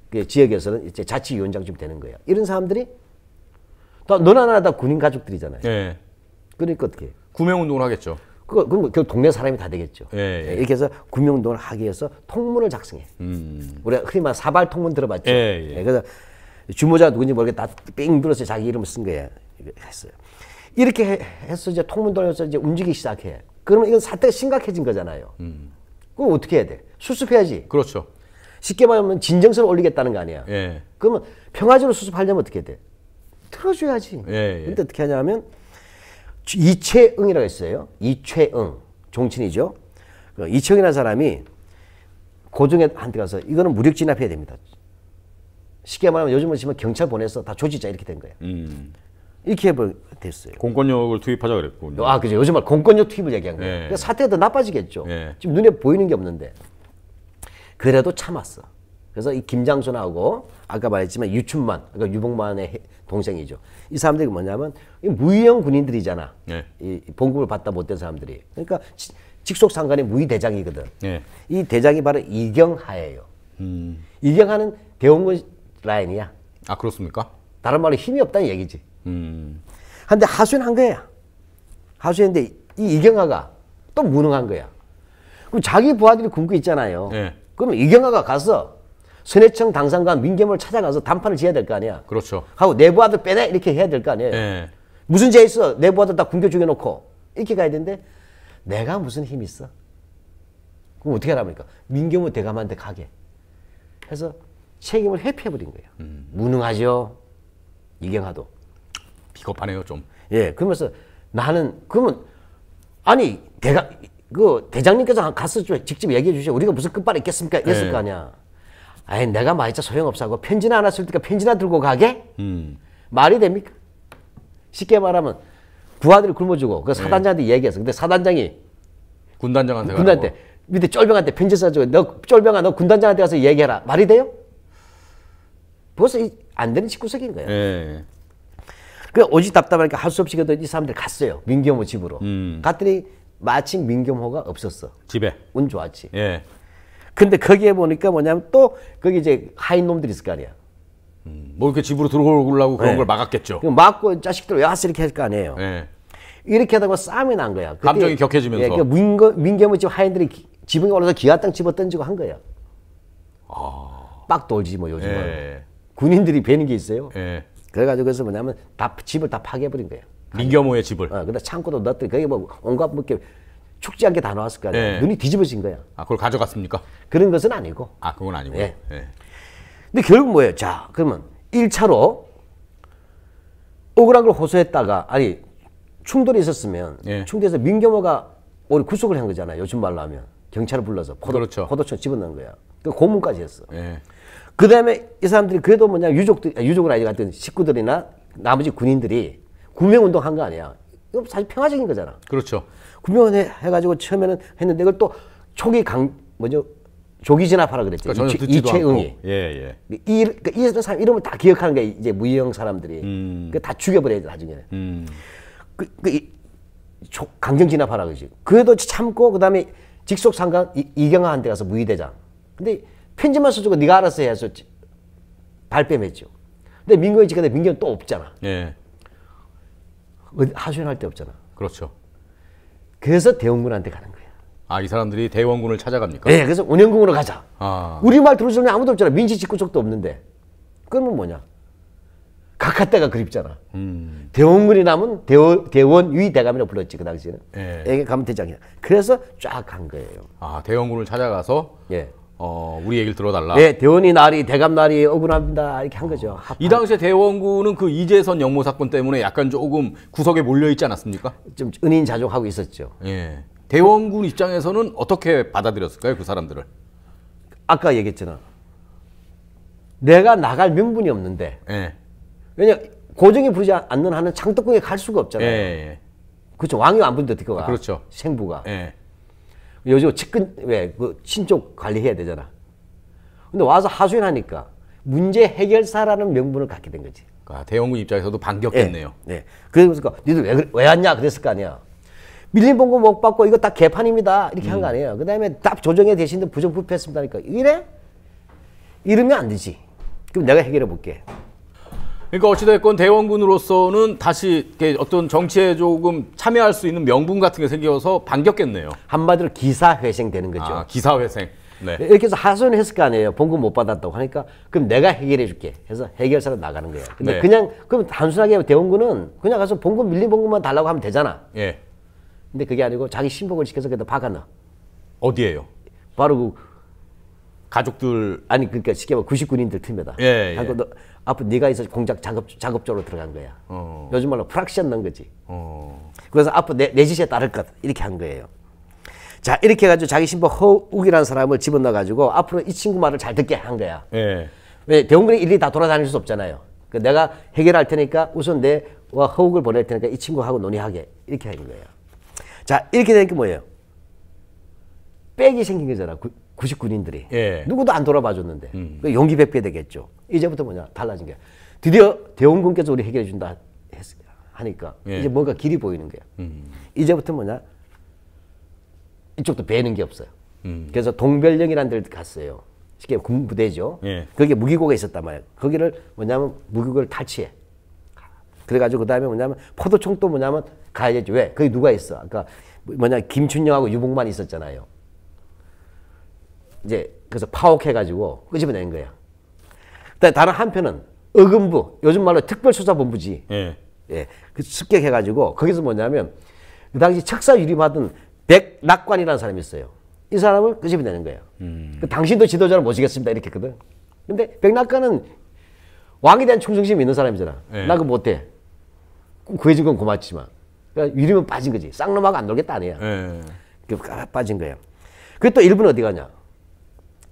그 지역에서는 이제 자치위원장 쯤 되는 거예요 이런 사람들이 다 너나 나나 다 군인 가족들이잖아요. 예. 그러니까 어떻게? 구명운동을 하겠죠. 그거 그럼 뭐 결 동네 사람이 다 되겠죠. 예, 예. 예 이렇게 해서 구명운동을 하기 위해서 통문을 작성해. 음. 우리가 흔히 말 사발 통문 들어봤죠. 예, 예. 예. 그래서 주모자 누군지 모르게 나뺑 눌러서 자기 이름 을쓴 거야 했어요. 이렇게 해, 해서 이제 통문 돌려서 이제 움직이기 시작해. 그러면 이건 사태가 심각해진 거잖아요. 음. 그럼 어떻게 해야 돼? 수습해야지. 그렇죠. 쉽게 말하면 진정서를 올리겠다는 거 아니야. 예. 그러면 평화적으로 수습하려면 어떻게 해야 돼? 틀어줘야지. 예, 예. 근데 어떻게 하냐면 이채응이라고 했어요. 이채응. 종친이죠. 그 이채응이라는 사람이 고종한테 가서 이거는 무력 진압해야 됩니다. 쉽게 말하면 요즘은 지금 경찰 보내서 다 조지자 이렇게 된 거예요. 음. 이렇게 됐어요. 공권력을 투입하자 그랬군요. 아, 그죠. 요즘 말 공권력 투입을 얘기한 거예요. 네. 그러니까 사태가 더 나빠지겠죠. 네. 지금 눈에 보이는 게 없는데. 그래도 참았어. 그래서 이 김장순하고 아까 말했지만 유춘만, 그러니까 유복만의 동생이죠. 이 사람들이 뭐냐면 무위형 군인들이잖아. 네. 이 봉급을 받다 못된 사람들이. 그러니까 지, 직속 상관의 무위 대장이거든. 네. 이 대장이 바로 이경하예요. 음. 이경하는 대원군 라인이야. 아 그렇습니까? 다른 말로 힘이 없다는 얘기지. 음. 근데 하수인 한 거야. 하수인데 이 이경하가 또 무능한 거야. 그럼 자기 부하들이 굶고 있잖아요. 네. 그럼 이경하가 가서 선해청 당상과 민겸을 찾아가서 단판을 지어야 될 거 아니야. 그렇죠. 하고 내부 아들 빼내 이렇게 해야 될 거 아니에요. 네. 무슨 죄 있어? 내부 아들 다 굶겨 죽여놓고 이렇게 가야 되는데 내가 무슨 힘이 있어? 그럼 어떻게 하랍니까? 민겸은 대감한테 가게. 해서 책임을 회피해버린 거예요. 음. 무능하죠. 이경하도. 비겁하네요, 좀. 예, 그러면서 나는, 그러면, 아니, 대가, 그, 대장님께서 가서 직접 얘기해 주시오. 우리가 무슨 끝발이 있겠습니까? 있을 예. 거 아니야. 아예 내가 말했자 소용없어하고 편지나 하나 쓸때니 편지나 들고 가게? 음. 말이 됩니까? 쉽게 말하면 부하들을 굶어주고 그 네. 사단장한테 네. 얘기해서 근데 사단장이 군단장한테 군단한테 밑에 쫄병한테 편지 써주고 너 쫄병아 너 군단장한테 가서 얘기해라 말이 돼요? 벌써 이, 안 되는 집구석인 거예요. 네. 예. 그오지 답답하니까 할 수 없이 그래도 이 사람들 갔어요 민겸호 집으로 음. 갔더니 마침 민겸호가 없었어. 집에 운 좋았지. 예. 근데 거기에 보니까 뭐냐면 또 거기 이제 하인 놈들이 있을 거 아니야. 음, 뭐 이렇게 집으로 들어오려고 그런 네. 걸 막았겠죠. 막고 자식들 야스 이렇게 할 거 아니에요. 네. 이렇게 하다 가 싸움이 난 거야. 그때, 감정이 격해지면서. 예, 그러니까 민거, 민겸은 지금 하인들이 기, 지붕에 올라서 기아 땅 집어 던지고 한 거야. 아... 빡 돌지 뭐 요즘은. 예. 군인들이 베는 게 있어요. 예. 그래가지고 그래서 뭐냐면 다 집을 다 파괴해버린 거예요. 민겸호의 집을. 어, 근데 창고도 넣었더니 거기 뭐 온갖 뭐 이렇게 축제한 게 다 나왔을 거 아니에요. 예. 눈이 뒤집어진 거야. 아, 그걸 가져갔습니까? 그런 것은 아니고. 아, 그건 아니고 예. 예. 근데 결국 뭐예요? 자, 그러면 1차로 억울한 걸 호소했다가 아니 충돌이 있었으면 예. 충돌에서 민경호가 우리 구속을 한 거잖아요. 요즘 말로 하면 경찰을 불러서 포도, 그렇죠. 포도청 집어넣은 거야. 그 고문까지 했어. 예. 그 다음에 이 사람들이 그래도 뭐냐 유족들 아, 유족을 아니고 하여 식구들이나 나머지 군인들이 구명운동 한 거 아니야. 이거 사실 평화적인 거잖아. 그렇죠. 구면해 해가지고 처음에는 했는데 그걸 또 초기 강 뭐죠 조기 진압하라 그랬죠. 그러니까 이채, 이채응이. 예, 예. 이, 그러니까 이 사람 이름을 다 기억하는 게 이제 무이영 사람들이. 음. 그다 죽여버려야 돼, 나중에는. 음. 그, 그, 이, 조, 강경 진압하라 그러지. 그래도 참고, 그 다음에 직속 상관 이경아한테 가서 무의대장. 근데 편지만 써주고 네가 알아서 해서 발뺌했죠. 근데 민경이 지금 민경은 또 없잖아. 예. 하소연할 데 없잖아. 그렇죠. 그래서 대원군한테 가는 거야 아, 이 사람들이 대원군을 찾아갑니까? 네, 그래서 운영군으로 가자. 아. 우리말 들을 사람이 아무도 없잖아. 민지 짓고 쪽도 없는데. 그러면 뭐냐? 각하대가 그립잖아. 음. 대원군이 나면 대원, 대원위 대감이라고 불렀지, 그 당시에는. 예. 이게 감태장이야. 그래서 쫙 간 거예요. 아, 대원군을 찾아가서? 예. 어, 우리 얘기를 들어달라. 네, 대원이 날이 대감 날이 억울합니다. 이렇게 한 거죠. 합한. 이 당시에 대원군은 그 이재선 영모 사건 때문에 약간 조금 구석에 몰려 있지 않았습니까? 좀 은인 자족하고 있었죠. 예. 대원군 입장에서는 어떻게 받아들였을까요, 그 사람들을? 아까 얘기했잖아. 내가 나갈 명분이 없는데. 예. 왜냐 고정이 부르지 않는 한은 창덕궁에 갈 수가 없잖아요. 예, 예. 그렇죠. 왕이 안 부른데 어떻게 가? 아, 그렇죠. 생부가. 예. 요즘 측근 왜 그 친족 관리해야 되잖아. 근데 와서 하소연하니까 문제 해결사라는 명분을 갖게 된 거지. 아, 대형군 입장에서도 반격했네요 네. 예, 네. 예. 그래서 그니까 니들 왜, 왜 왔냐 그랬을 거 아니야. 밀린 봉고 못 받고 이거 다 개판입니다. 이렇게 음. 한거 아니에요. 그 다음에 답 조정에 대신 부정부패했습니다니까. 이래? 이러면 안 되지. 그럼 내가 해결해 볼게. 그러니까 어찌됐건 대원군으로서는 다시 어떤 정치에 조금 참여할 수 있는 명분 같은 게 생겨서 반겼겠네요. 한마디로 기사회생되는 거죠. 아, 기사회생. 네. 네 이렇게 해서 하소연했을 을거 아니에요. 봉급 못 받았다고 하니까 그럼 내가 해결해 줄게. 해서 해결사로 나가는 거예요. 근데 네. 그냥 그럼 단순하게 대원군은 그냥 가서 봉급 밀린 봉급만 달라고 하면 되잖아. 예. 근데 그게 아니고 자기 신복을 시켜서 그기다 박아 넣어. 디에요 바로 그 가족들 아니 그러니까 쉽게 말해 90군인들 틈에다. 예. 예. 앞으로 네가 있어 공작 작업 작업적으로 들어간 거야. 어. 요즘 말로 프락션 넣은 거지. 어. 그래서 앞으로 내, 내짓에 따를 것 이렇게 한 거예요. 자 이렇게 해가지고 자기 신부 허욱이라는 사람을 집어넣어가지고 앞으로 이 친구 말을 잘 듣게 한 거야. 예. 왜 대원군이 일일이 다 돌아다닐 수 없잖아요. 그 내가 해결할 테니까 우선 내와 허욱을 보낼 테니까 이 친구하고 논의하게 이렇게 하는 거예요. 자 이렇게 되니까 뭐예요? 백이 생긴 거잖아. 구십군인들이 예. 누구도 안 돌아봐줬는데 음. 그 용기 백배 되겠죠. 이제부터 뭐냐 달라진 게 드디어 대원군께서 우리 해결해 준다 했, 하니까 예. 이제 뭔가 길이 보이는 거야. 음. 이제부터 뭐냐 이쪽도 배는 게 없어요. 음. 그래서 동별령이란 데를 갔어요. 쉽게 군부대죠. 예. 거기에 무기고가 있었단 말이에요 거기를 뭐냐면 무기고를 탈취해. 그래가지고 그 다음에 뭐냐면 포도총도 뭐냐면 가야겠죠 왜? 거기 누가 있어? 아까 뭐냐 김춘영하고 유복만 있었잖아요. 이제 그래서 파혹해가지고 끄집어낸 거야. 근데 다른 한편은 의금부 요즘 말로 특별수사본부지. 예. 예. 그 습격해가지고 거기서 뭐냐면 그 당시 척사 유림하던 백낙관이라는 사람이 있어요. 이 사람을 끄집어내는 거예요. 음. 그 당신도 지도자를 모시겠습니다 이렇게 했거든. 근데 백낙관은 왕에 대한 충성심이 있는 사람이잖아. 예. 나그 못해. 그해 지건 고맙지만. 그러니까 유림은 빠진 거지. 쌍놈하고 안 놀겠다 아니야. 예. 그 빠진 거예요. 그또 일본 어디 가냐?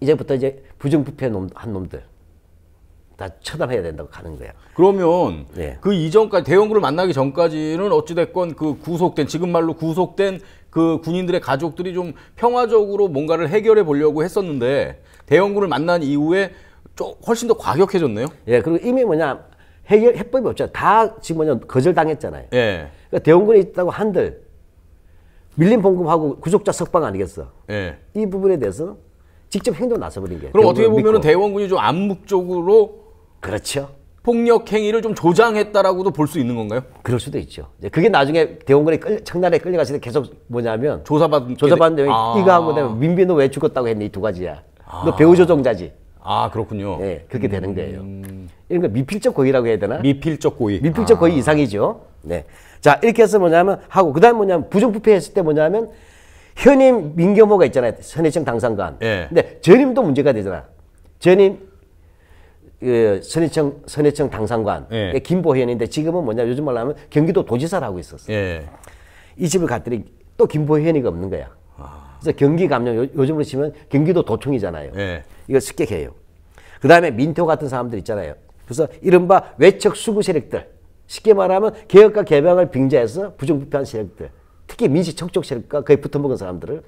이제부터 이제 부정부패한 놈, 들다 처단해야 된다고 가는 거야. 그러면 네. 그 이전까지 대형군을 만나기 전까지는 어찌됐건 그 구속된 지금 말로 구속된 그 군인들의 가족들이 좀 평화적으로 뭔가를 해결해 보려고 했었는데 대형군을 만난 이후에 좀 훨씬 더 과격해졌네요. 예, 그리고 이미 뭐냐 해결 해법이 없죠. 다 지금 뭐냐 거절당했잖아요. 예. 그러니까 대형군에 있다고 한들 밀린 봉급하고 구속자 석방 아니겠어. 예. 이 부분에 대해서 직접 행동 나서버린 게. 그럼 어떻게 보면 대원군이 좀 암묵 적으로 그렇죠. 폭력 행위를 좀 조장했다라고도 볼 수 있는 건가요? 그럴 수도 있죠. 그게 나중에 대원군이 끌려, 청나라에 끌려갔을 때 계속 뭐냐면 조사받 은조사받은 내용이 아. 이거 하고 그다음에 민비는 왜 죽었다고 했니 두 가지야. 아. 너 배우 조종자지. 아 그렇군요. 네, 그렇게 되는 음. 거예요. 이런 거 미필적 고의라고 해야 되나? 미필적 고의. 미필적 아. 고의 이상이죠. 네. 자 이렇게 해서 뭐냐면 하고 그다음 뭐냐면 부정부패했을 때 뭐냐면 현임 민겸호가 있잖아요. 선해청 당상관. 예. 근데 전임도 문제가 되잖아. 전임 그 선해청 선해청 당상관 예. 김보현인데 지금은 뭐냐 요즘 말로 하면 경기도 도지사를 하고 있었어. 예. 이 집을 갔더니 또 김보현이가 없는 거야. 아. 그래서 경기 감정 요즘으로 치면 경기도 도청이잖아요. 예. 이거 습격해요. 그 다음에 민토 같은 사람들 있잖아요. 그래서 이른바 외척 수구 세력들 쉽게 말하면 개혁과 개방을 빙자해서 부정부패한 세력들 특히 민식척족 실과 거의 붙어먹은 사람들을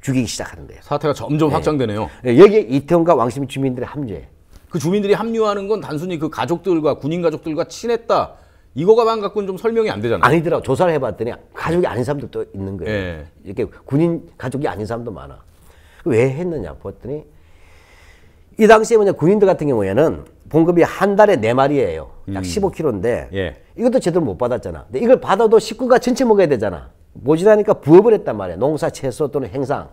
죽이기 시작하는 거예요. 사태가 점점 네. 확장되네요. 네. 여기에 이태원과 왕심 주민들의 합류해. 그 주민들이 합류하는 건 단순히 그 가족들과 군인 가족들과 친했다. 이거가만 갖고는 좀 설명이 안 되잖아요. 아니더라고. 조사를 해봤더니 가족이 아닌 사람들도 있는 거예요. 네. 이렇게 군인 가족이 아닌 사람도 많아. 그 왜 했느냐 봤더니이 당시에 뭐냐 군인들 같은 경우에는 봉급이 한 달에 네 마리예요. 약 음. 15kg인데 예. 이것도 제대로 못 받았잖아. 근데 이걸 받아도 식구가 전체 먹어야 되잖아. 모자라니까 부업을 했단 말이에요 농사, 채소 또는 행상.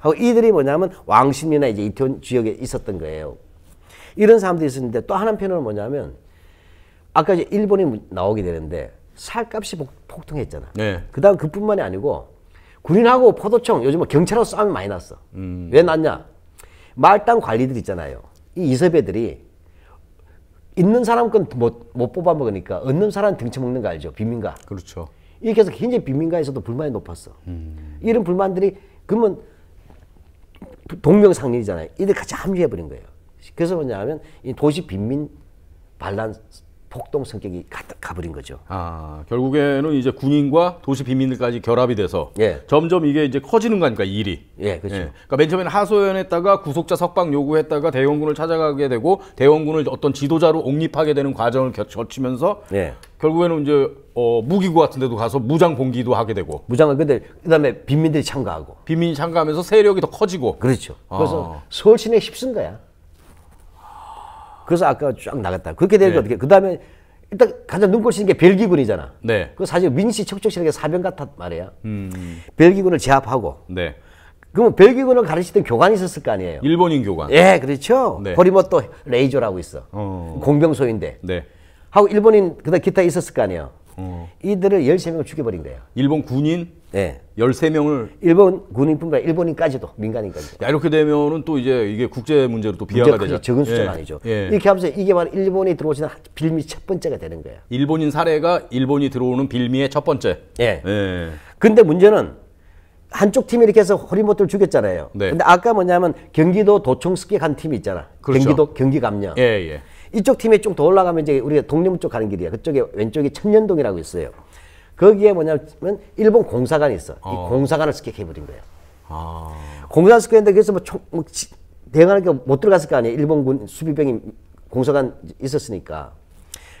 하고 이들이 뭐냐면 왕십리나 이제 이태원 지역에 있었던 거예요. 이런 사람들이 있었는데 또 한편으로는 뭐냐면 아까 이제 일본이 나오게 되는데 살값이 폭등했잖아. 네. 그다음 그뿐만이 아니고 군인하고 포도청 요즘은 뭐 경찰하고 싸움이 많이 났어. 음. 왜 났냐? 말단 관리들 있잖아요. 이이섭애들이 있는 사람 건못못 뽑아 먹으니까 얻는 사람 등쳐먹는 거 알죠? 비민가. 그렇죠. 이렇게 해서 굉장히 빈민가에서도 불만이 높았어. 음. 이런 불만들이 그러면 동명상련이잖아요. 이들 같이 합류해버린 거예요. 그래서 뭐냐면 하이 도시 빈민 반란 폭동 성격이 가, 가버린 거죠. 아 결국에는 이제 군인과 도시 빈민들까지 결합이 돼서 예. 점점 이게 이제 커지는 거니까 아닙 일이. 예, 그렇죠. 예. 그러니까 맨 처음에는 하소연했다가 구속자 석방 요구했다가 대원군을 찾아가게 되고 대원군을 어떤 지도자로 옹립하게 되는 과정을 겹치면서 예. 결국에는 이제 어, 무기구 같은 데도 가서 무장 봉기도 하게 되고. 무장을 근데 그다음에 빈민들이 참가하고. 빈민이 참가하면서 세력이 더 커지고. 그렇죠. 아. 그래서 아. 서울 시내 휩쓴 거야. 그래서 아까 쫙 나갔다. 그렇게 되니까 네. 어떻게? 그다음에 일단 가장 눈꼴시는 게 벨기군이잖아. 네. 그 사실 민씨 척척시는 게 사병 같단 말이야. 음. 벨기군을 제압하고. 네. 그러면 벨기군을 가르치던 교관이 있었을 거 아니에요. 일본인 교관. 예, 그렇죠. 네. 버리모또 레이저라고 있어. 어. 공병소인데. 네. 하고 일본인 그다음 기타 있었을 거 아니에요. 어. 이들을 13명을 죽여버린 거예요. 일본 군인? 네. 예. 13명을? 일본 군인뿐만 아니라 일본인까지도, 민간인까지도. 야, 이렇게 되면은 또 이제 이게 국제 문제로 또 비하가 되죠. 적은 숫자는 예. 아니죠. 예. 이렇게 하면서 이게 바로 일본이 들어오시는 빌미 첫 번째가 되는 거예요. 일본인 사례가 일본이 들어오는 빌미의 첫 번째? 예. 예. 근데 문제는 한쪽 팀이 이렇게 해서 허리모트를 죽였잖아요. 네. 근데 아까 뭐냐면 경기도 도청 스키 간 팀이 있잖아. 그렇죠. 경기도, 경기감녀. 예, 예. 이쪽 팀에 좀더 올라가면 이제 우리가 동래문 쪽 가는 길이야. 그쪽에 왼쪽이 천년동이라고 있어요. 거기에 뭐냐면 일본 공사관이 있어. 어. 이 공사관을 습격해버린 거예요. 아. 공사관 습격했는데 그래서 뭐, 총, 뭐 대응하는 게 못 들어갔을 거 아니에요. 일본군 수비병이 공사관 있었으니까.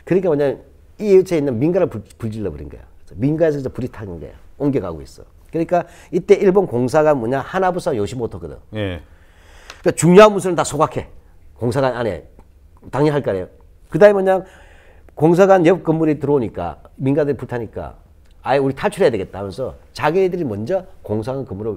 그러니까 뭐냐면 이 근처에 있는 민가를 불, 불질러버린 거야. 민가에서 불이 타는 거야. 옮겨가고 있어. 그러니까 이때 일본 공사관 뭐냐 하나부사 요시모토거든. 예. 그러니까 중요한 문서는 다 소각해. 공사관 안에 당연히 할거아니에요그 다음에 뭐냐, 공사관 옆 건물에 들어오니까, 민간들이 불타니까, 아예 우리 탈출해야 되겠다 하면서 자기들이 먼저 공사관 건물을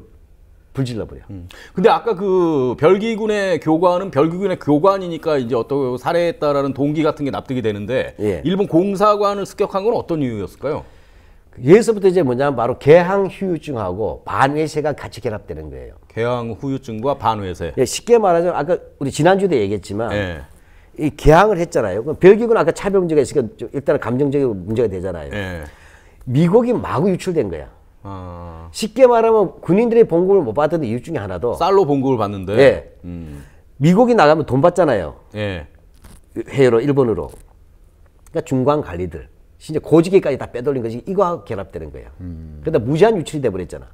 불질러버려. 음. 근데 아까 그 별기군의 교관은 별기군의 교관이니까 이제 어떤 살해했다라는 동기 같은 게 납득이 되는데 예. 일본 공사관을 습격한 건 어떤 이유였을까요? 예서부터 이제 뭐냐면 바로 개항 후유증하고 반외세가 같이 결합되는 거예요. 개항 후유증과 반외세. 예, 쉽게 말하자면 아까 우리 지난주도 에 얘기했지만 예. 이 개항을 했잖아요. 그럼 별기구 아까 차병제가 있으니까 일단은 감정적인 문제가 되잖아요. 예. 미국이 마구 유출된 거야. 아... 쉽게 말하면 군인들의 봉급을 못 받은 이유 중에 하나도 쌀로 봉급을 받는데 예. 음. 미국이 나가면 돈 받잖아요. 예. 해외로 일본으로. 그러니까 중간 관리들 진짜 고지기까지 다 빼돌린 것이 이거하고 결합되는 거예요. 음. 그러다 무제한 유출이 돼버렸잖아.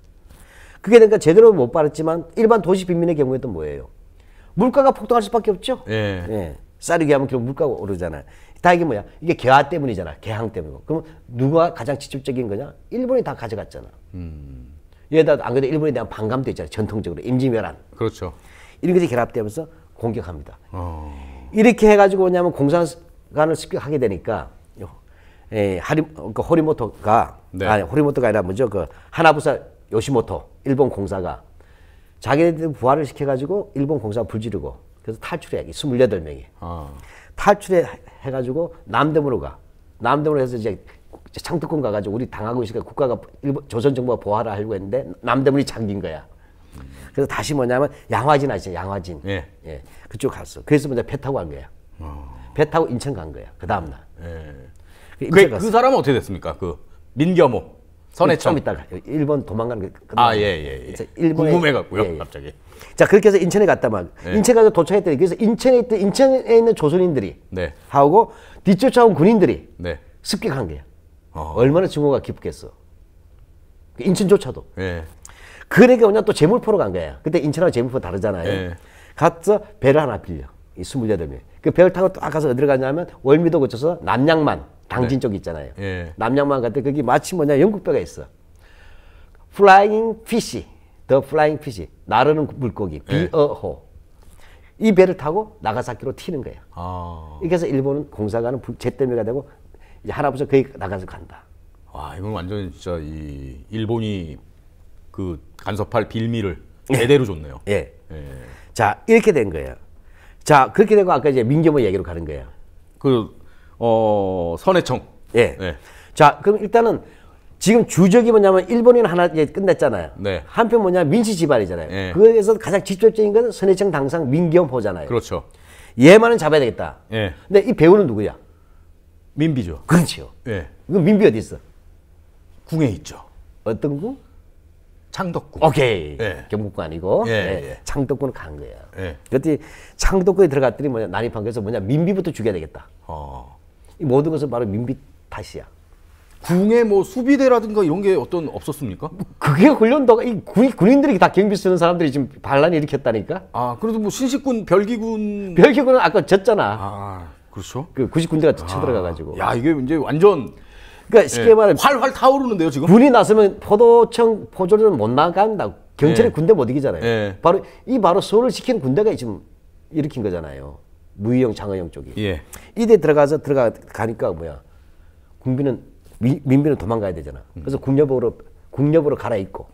그게 그러니까 제대로 못 받았지만 일반 도시 빈민의 경우에도 뭐예요? 물가가 폭등할 수밖에 없죠. 예. 예. 쌀이 게 하면 결국 물가가 오르잖아요. 다 이게 뭐야? 이게 개화 때문이잖아. 개항 때문이고. 그럼 누가 가장 직접적인 거냐? 일본이 다 가져갔잖아. 음. 여기다 안 그래도 일본에 대한 반감도 있잖아요. 전통적으로 임진왜란. 그렇죠. 이런 것이 결합되면서 공격합니다. 어. 이렇게 해가지고 뭐냐면 공산관을 습격하게 되니까 에, 하리, 그 호리모토가 네. 아니 호리모토가 아니라 뭐죠? 그 하나부사 요시모토 일본 공사가 자기네들 부활을 시켜가지고 일본 공사 불지르고 그래서 탈출해야기 28명이. 어. 탈출해 해가지고 남대문으로 가. 남대문으로 해서 이제 창특권 가가지고 우리 당하고 있으니까 국가가 일본, 조선 정부가 보하라 호 하려고 했는데 남대문이 잠긴 거야. 그래서 다시 뭐냐면 양화진 아시죠? 양화진. 예. 예. 그쪽 갔어. 그래서 먼저 배 타고 간 거야. 어. 배 타고 인천 간 거야. 그 다음 날. 예. 그, 그, 그 사람은 어떻게 됐습니까? 그 민겸호 선해 처음 있다가 일본 도망가는 거. 그 아 예예. 예, 예. 예. 궁금해갖고요. 예, 예. 갑자기. 자 그렇게 해서 인천에 갔다 막 네. 인천 가서 도착했더니 그래서 인천에 있던 인천에 있는 조선인들이 네. 하고 뒤쫓아온 군인들이 네. 습격한 거야. 어. 얼마나 증오가 깊겠어. 그 인천조차도. 예. 그러니까 그냥 또 재물포로 간 거야. 그때 인천하고 재물포 다르잖아요. 예. 가서 배를 하나 빌려. 이 스물여덟 명. 그 배를 타고 딱 가서 어디로 가냐면 월미도 거쳐서 남양만 당진 네. 쪽 있잖아요. 예. 남양만 갔더니 거기 마침 뭐냐 영국배가 있어. 플라잉 피시. 더 h 라 f 피지 나르는 물고기. 비어호 네. 이 배를 타고 나가사키로 튀는 거예요. 아. 그래서 일본은 공사가는 제때문가 되고 이제 할아버지 거기 나가서 간다. 와 이건 완전 진짜 이 일본이 그 간섭할 빌미를 제대로 예. 줬네요. 예. 예. 자 이렇게 된 거예요. 자 그렇게 되고 아까 이제 민겸의 얘기로 가는 거예요. 그어 선해청. 예. 예. 자 그럼 일단은 지금 주적이 뭐냐면 일본인 하나 이제 끝냈잖아요. 네. 한편 뭐냐 민씨 집안이잖아요. 네. 예. 그에서 가장 직접적인 건 선해청 당상 민경호잖아요. 그렇죠. 얘만은 잡아야 되겠다. 예. 근데 이 배우는 누구야? 민비죠. 그렇죠요 예. 그 민비 어디 있어? 궁에 있죠. 어떤 궁? 창덕궁. 오케이. 예. 경복궁 아니고 예, 예. 예. 창덕궁을 간 거예요. 예. 그랬더니 창덕궁에 들어갔더니 뭐냐 난입한 거에서 뭐냐 민비부터 죽여야 되겠다. 어. 이 모든 것은 바로 민비 탓이야. 궁에 뭐 수비대라든가 이런 게 어떤 없었습니까? 뭐 그게 훈련도가 이 군, 군인들이 다 경비 쓰는 사람들이 지금 반란 일으켰다니까. 아 그래도 뭐 신식군 별기군 별기군은 아까 졌잖아. 아 그렇죠. 그 90군대가 아. 쳐들어가 가지고. 야 이게 이제 완전 그러니까 쉽게 예. 말해 활활 타오르는데요 지금. 군이 나서면 포도청 포졸은 못 나간다. 경찰이 예. 군대 못 이기잖아요. 예. 바로 이 바로 소를 시킨 군대가 지금 일으킨 거잖아요. 무희영 장하영 쪽이. 예. 이대 들어가서 들어가니까 뭐야. 군비는 민비는 도망가야 되잖아. 그래서 국녀복으로 국녀복으로 갈아입고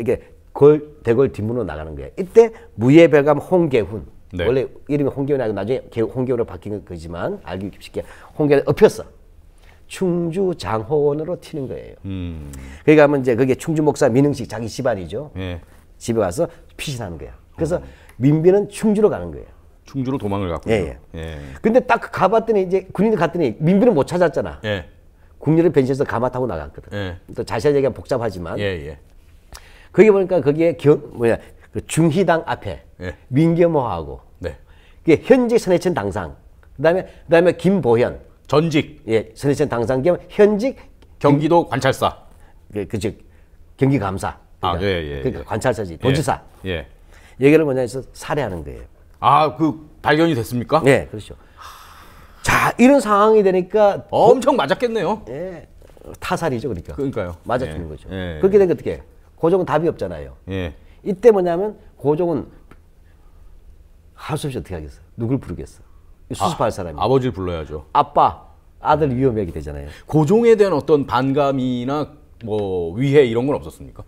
이게 골 대골 뒷문으로 나가는 거야. 이때 무예별감 홍계훈 네. 원래 이름이 홍계훈이고 나중에 홍계훈으로 바뀐 거지만 알기 쉽게 홍계를 엎혔어. 충주 장호원으로 튀는 거예요. 음. 그러니까 하면 이제 그게 충주 목사 민흥식 자기 집안이죠. 예. 집에 와서 피신하는 거야. 그래서 음. 민비는 충주로 가는 거예요. 충주로 도망을 갔고요. 예, 예. 예. 근데 딱 가봤더니 이제 군인들 갔더니 민비는 못 찾았잖아. 예. 국민을변신해서 가마타고 나갔거든. 예. 또 자세한 얘기가 복잡하지만. 예, 예, 거기 보니까 거기에 겨, 뭐냐 그 중희당 앞에 예. 민겸호하고 네. 그게 현직 선해천 당상 그다음에 그다음에 김보현 전직 예 선해천 당상 겸 현직 경기도 김, 관찰사 그즉 그, 그 경기 감사 아, 그러니까, 아, 예, 예, 그러니까 예. 관찰사지 도지사 예, 예. 얘기를 뭐냐 해서 살해하는 거예요. 아 그 발견이 됐습니까? 네, 그렇죠. 자 이런 상황이 되니까 어, 엄청 맞았겠네요. 예, 타살이죠 그러니까. 그러니까요. 예, 맞아 주는 예. 거죠. 예. 그렇게 되면 어떻게? 고종은 답이 없잖아요. 예. 이때 뭐냐면 고종은 할 수 없이 어떻게 하겠어? 누굴 부르겠어? 수습할 아, 사람이. 아버지를 불러야죠. 아빠, 아들 위험하게 되잖아요. 고종에 대한 어떤 반감이나 뭐 위해 이런 건 없었습니까?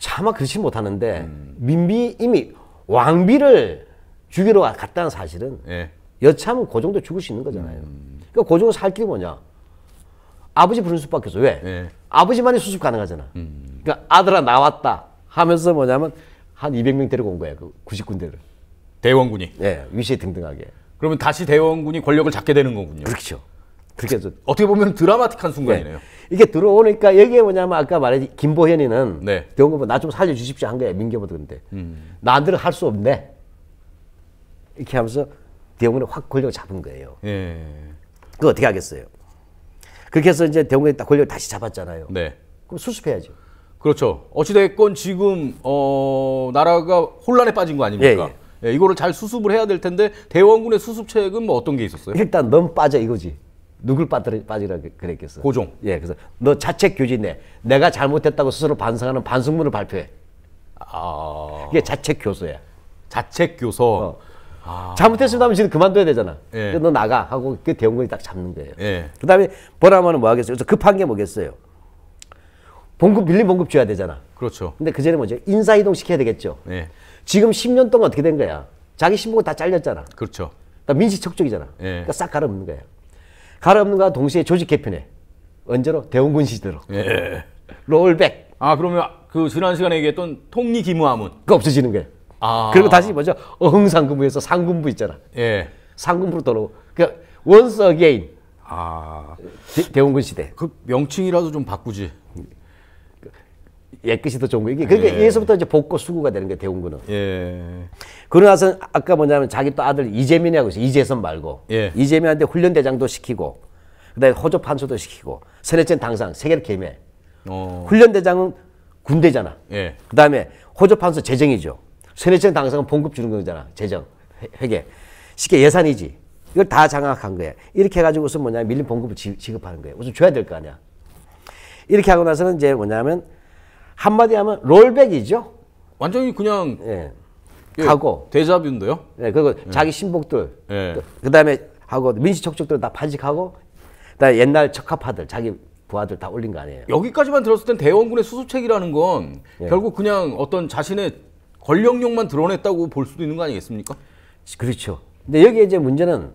차마 그렇지 못하는데 음. 민비 이미 왕비를 죽이러 갔다는 사실은 예. 여차하면 그 정도 죽을 수 있는 거잖아요. 음. 그러니까 그 정도 살 길이 뭐냐? 아버지 부른 수밖에 없어. 왜? 네. 아버지만이 수습 가능하잖아. 음. 그러니까 아들아 나왔다 하면서 뭐냐면 한 200명 데리고 온 거야. 그 90군대를. 대원군이. 네, 예, 위세 등등하게. 그러면 다시 대원군이 권력을 잡게 되는 거군요. 그렇죠. 그렇게 해서 어떻게 보면 드라마틱한 순간이네요. 네. 이게 들어오니까 여기에 뭐냐면 아까 말했지 김보현이는 네. 대원군 나 좀 살려주십시오 한 거야 민경보한테 음. 나한테는 할 수 없네. 이렇게 하면서 대웅군이 확 권력을 잡은 거예요. 예. 그 어떻게 하겠어요? 그렇게 해서 이제 대웅군이 딱 권력을 다시 잡았잖아요. 네. 그럼 수습해야죠. 그렇죠. 어찌됐건 지금 어 나라가 혼란에 빠진 거 아닙니까? 예, 예. 예, 이거를 잘 수습을 해야 될 텐데 대원군의 수습책은 뭐 어떤 게 있었어요? 일단 넌 빠져 이거지. 누굴 빠뜨려, 빠지라 그, 그랬겠어? 고종. 예, 그래서 너 자책 교지 내. 내가 잘못했다고 스스로 반성하는 반성문을 발표해. 아. 이게 자책 교서야. 자책 교서. 어. 아. 잘못했습니다 하면 지금 그만둬야 되잖아. 예. 그러니까 너 나가 하고 그 대원군이 딱 잡는 거예요. 예. 그다음에 보라마는 뭐 하겠어요? 그래서 급한 게 뭐겠어요? 봉급 빌린 봉급 줘야 되잖아. 그렇죠. 근데 그 전에 뭐죠? 인사 이동 시켜야 되겠죠. 예. 지금 10년 동안 어떻게 된 거야? 자기 신분이 다 잘렸잖아. 그렇죠. 그러니까 민식척족이잖아. 예. 그러니까 싹 갈아엎는 거야. 갈아엎는 거와 동시에 조직 개편해. 언제로? 대원군 시대로. 예. 롤백. 아 그러면 그 지난 시간에 얘기했던 통리 기무함은 그 없어지는 거예요. 아. 그리고 다시 뭐죠? 어흥상군부에서 상군부 있잖아. 예. 상군부로 돌아오. 그러니까 원스 어게인. 아. 대, 대원군 시대. 그 명칭이라도 좀 바꾸지. 예것이더 좋은 거 이게 그러니까 예. 여서부터 이제 복고 수구가 되는 게 대운군은. 예. 그러고 나서 아까 뭐냐면 자기 또 아들 이재민이라고 있어 이재선 말고 예. 이재민한테 훈련 대장도 시키고 그다음에 호조 판소도 시키고 세례전 당상 세계를 개매. 어. 훈련 대장은 군대잖아. 예. 그다음에 호조 판소 재정이죠. 세내시장 당상은 봉급 주는 거잖아. 재정, 회계. 쉽게 예산이지. 이걸 다 장악한 거야. 이렇게 해가지고 서 뭐냐 밀린 봉급을 지, 급하는 거예요. 무슨 줘야 될 거 아니야. 이렇게 하고 나서는 이제 뭐냐면 한마디 하면 롤백이죠. 완전히 그냥 예. 예, 가고 대자뷰인데요. 네, 그리고 예. 자기 신복들 예. 그 다음에 하고 민식척족들 다 파직하고 그다음에 옛날 적합파들 자기 부하들 다 올린 거 아니에요. 여기까지만 들었을 땐 대원군의 수수책이라는 건 예. 결국 그냥 어떤 자신의 권력력만 드러냈다고 볼 수도 있는 거 아니겠습니까? 그렇죠. 근데 여기 에 이제 문제는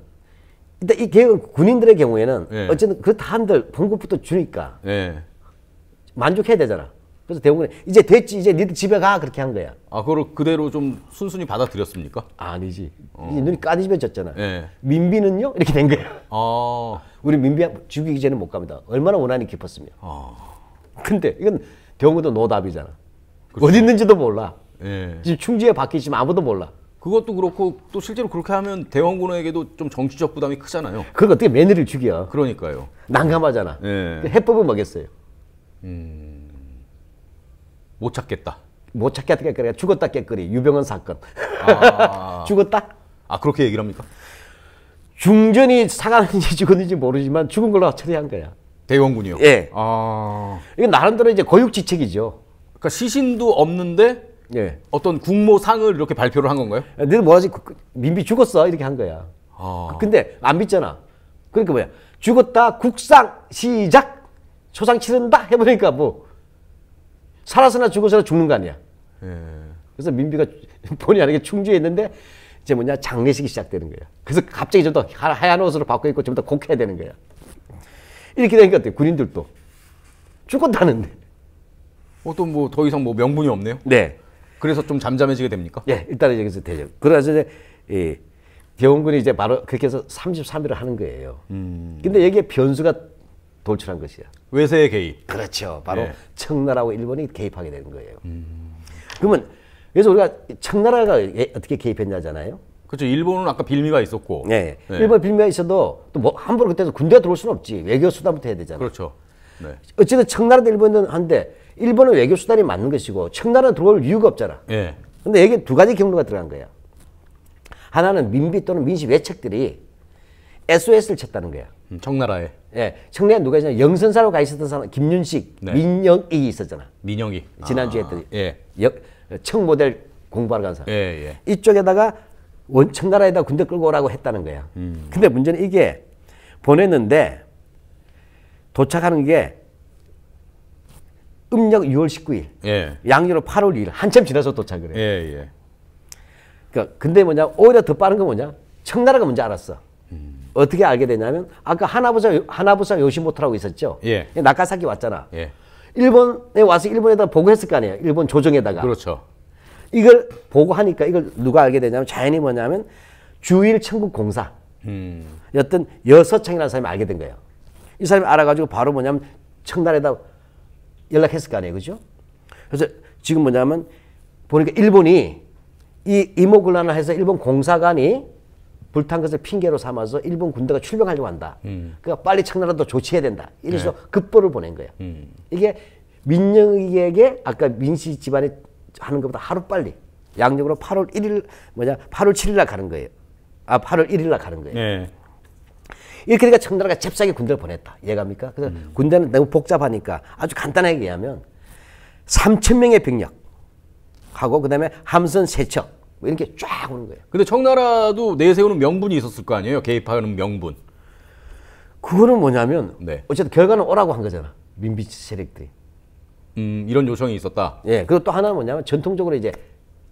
일단 이 계획은 군인들의 경우에는 네. 어쨌든 그다 한들 봉급부터 주니까 네. 만족해야 되잖아. 그래서 대부분 이제 됐지 이제 니들 집에 가 그렇게 한 거야. 아 그걸 그대로 좀 순순히 받아들였습니까? 아니지. 어. 눈이 까디집어졌잖아. 네. 예. 민비는요 이렇게 된 거야. 아. 우리 민비 죽이기 전에 못 갑니다. 얼마나 원한이 깊었으면. 아. 근데 이건 대원군도 노답이잖아. 그렇죠. 어디 있는지도 몰라. 예. 지금 충주에 바뀌 지금 아무도 몰라. 그것도 그렇고 또 실제로 그렇게 하면 대원군에게도 좀 정치적 부담이 크잖아요. 그걸 어떻게 매너를 죽여? 그러니까요. 난감하잖아. 예. 그 해법은 뭐겠어요? 음... 못 찾겠다. 못 찾겠다 깨끗이 죽었다 깨끗이 유병헌 사건. 아... *laughs* 죽었다? 아 그렇게 얘기를 합니까? 중전이 사가는지 죽었는지 모르지만 죽은 걸로 처리한 거야. 대원군이요. 예. 아... 이건 나름대로 이제 거육지책이죠. 그러니까 시신도 없는데 예. 어떤 국모상을 이렇게 발표를 한 건가요? 아, 너희 뭐라지 그, 그, 민비 죽었어 이렇게 한 거야. 아. 근데 안 믿잖아. 그러니까 뭐야 죽었다 국상 시작 초상 치른다 해보니까 뭐 살아서나 죽어서나 죽는 거 아니야. 예. 그래서 민비가 *laughs* 본의 아니게 충주에 있는데 이제 뭐냐 장례식이 시작되는 거야. 그래서 갑자기 좀 더 하얀 옷으로 바꿔 입고 좀 더 곡해야 되는 거야. 이렇게 되니까 어때 군인들도 죽었다는데. 어떤 뭐 더 이상 뭐 명분이 없네요. 네. 그래서 좀 잠잠해지게 됩니까? 예, 일단은 여기서 되죠. 그래서 이제 예, 병원군이 이제 바로 그렇게 해서 33일을 하는 거예요. 음. 근데 여기에 변수가 돌출한 것이야. 외세의 개입. 그렇죠. 바로 예. 청나라하고 일본이 개입하게 되는 거예요. 음. 그러면 그래서 우리가 청나라가 예, 어떻게 개입했냐잖아요. 그렇죠. 일본은 아까 빌미가 있었고. 네. 네. 일본 빌미가 있어도 또 뭐 함부로 그때도 군대 들어올 수는 없지. 외교 수단부터 해야 되잖아요. 그렇죠. 네. 어쨌든 청나라도 일본은 한데 일본은 외교 수단이 맞는 것이고 청나라 들어올 이유가 없잖아. 그런데 예. 여기 두 가지 경로가 들어간 거야. 하나는 민비 또는 민시 외척들이 SOS를 쳤다는 거야. 음, 청나라에. 예. 청내에 누가 있냐? 영선사로 가 있었던 사람 김윤식, 네. 민영이 있었잖아. 민영이. 지난주에 했더니 아, 예. 예. 역, 청 모델 공부하러 간 사람. 예, 예. 이쪽에다가 원, 청나라에다 군대 끌고 오라고 했다는 거야. 음. 근데 문제는 이게 보냈는데 도착하는 게 음력 6월 19일, 예. 양력으로 8월 2일 한참 지나서 도착을 해요. 예, 예. 그러니까 근데 뭐냐 오히려 더 빠른 건 뭐냐 청나라가 먼저 알았어. 음. 어떻게 알게 되냐면 아까 하나부사 하나부사 요시모토라고 있었죠. 예. 나카사키 왔잖아. 예. 일본에 와서 일본에다 보고했을 거 아니에요. 일본 조정에다가. 그렇죠. 이걸 보고하니까 이걸 누가 알게 되냐면 자연히 뭐냐면 주일 천국 공사. 음. 어떤 여섯창이라는 사람이 알게 된 거예요. 이 사람이 알아가지고 바로 뭐냐면 청단에다 연락했을 거 아니에요. 그죠? 그래서 지금 뭐냐면 보니까 일본이 이이모군라나 해서 일본 공사관이 불탄 것을 핑계로 삼아서 일본 군대가 출병하려고 한다. 음. 그러니까 빨리 청나라도 조치해야 된다. 이래서 네. 급보를 보낸 거예요. 음. 이게 민영에게 아까 민씨 집안이 하는 것보다 하루 빨리 양력으로 8월 1일 뭐냐 8월 7일 날 가는 거예요. 아 8월 1일 날 가는 거예요. 네. 이렇게 되니까 그러니까 청나라가 잽싸게 군대를 보냈다. 이해갑니까? 그래서 음. 군대는 너무 복잡하니까 아주 간단하게 얘기하면 3 0 0 0 명의 병력 하고 그다음에 함선 세척 뭐 이렇게 쫙 오는 거예요. 근데 청나라도 내세우는 명분이 있었을 거 아니에요? 개입하는 명분. 그거는 뭐냐면 네. 어쨌든 결과는 오라고 한 거잖아. 민비 세력들이. 음, 이런 요청이 있었다. 예. 그리고 또 하나는 뭐냐면 전통적으로 이제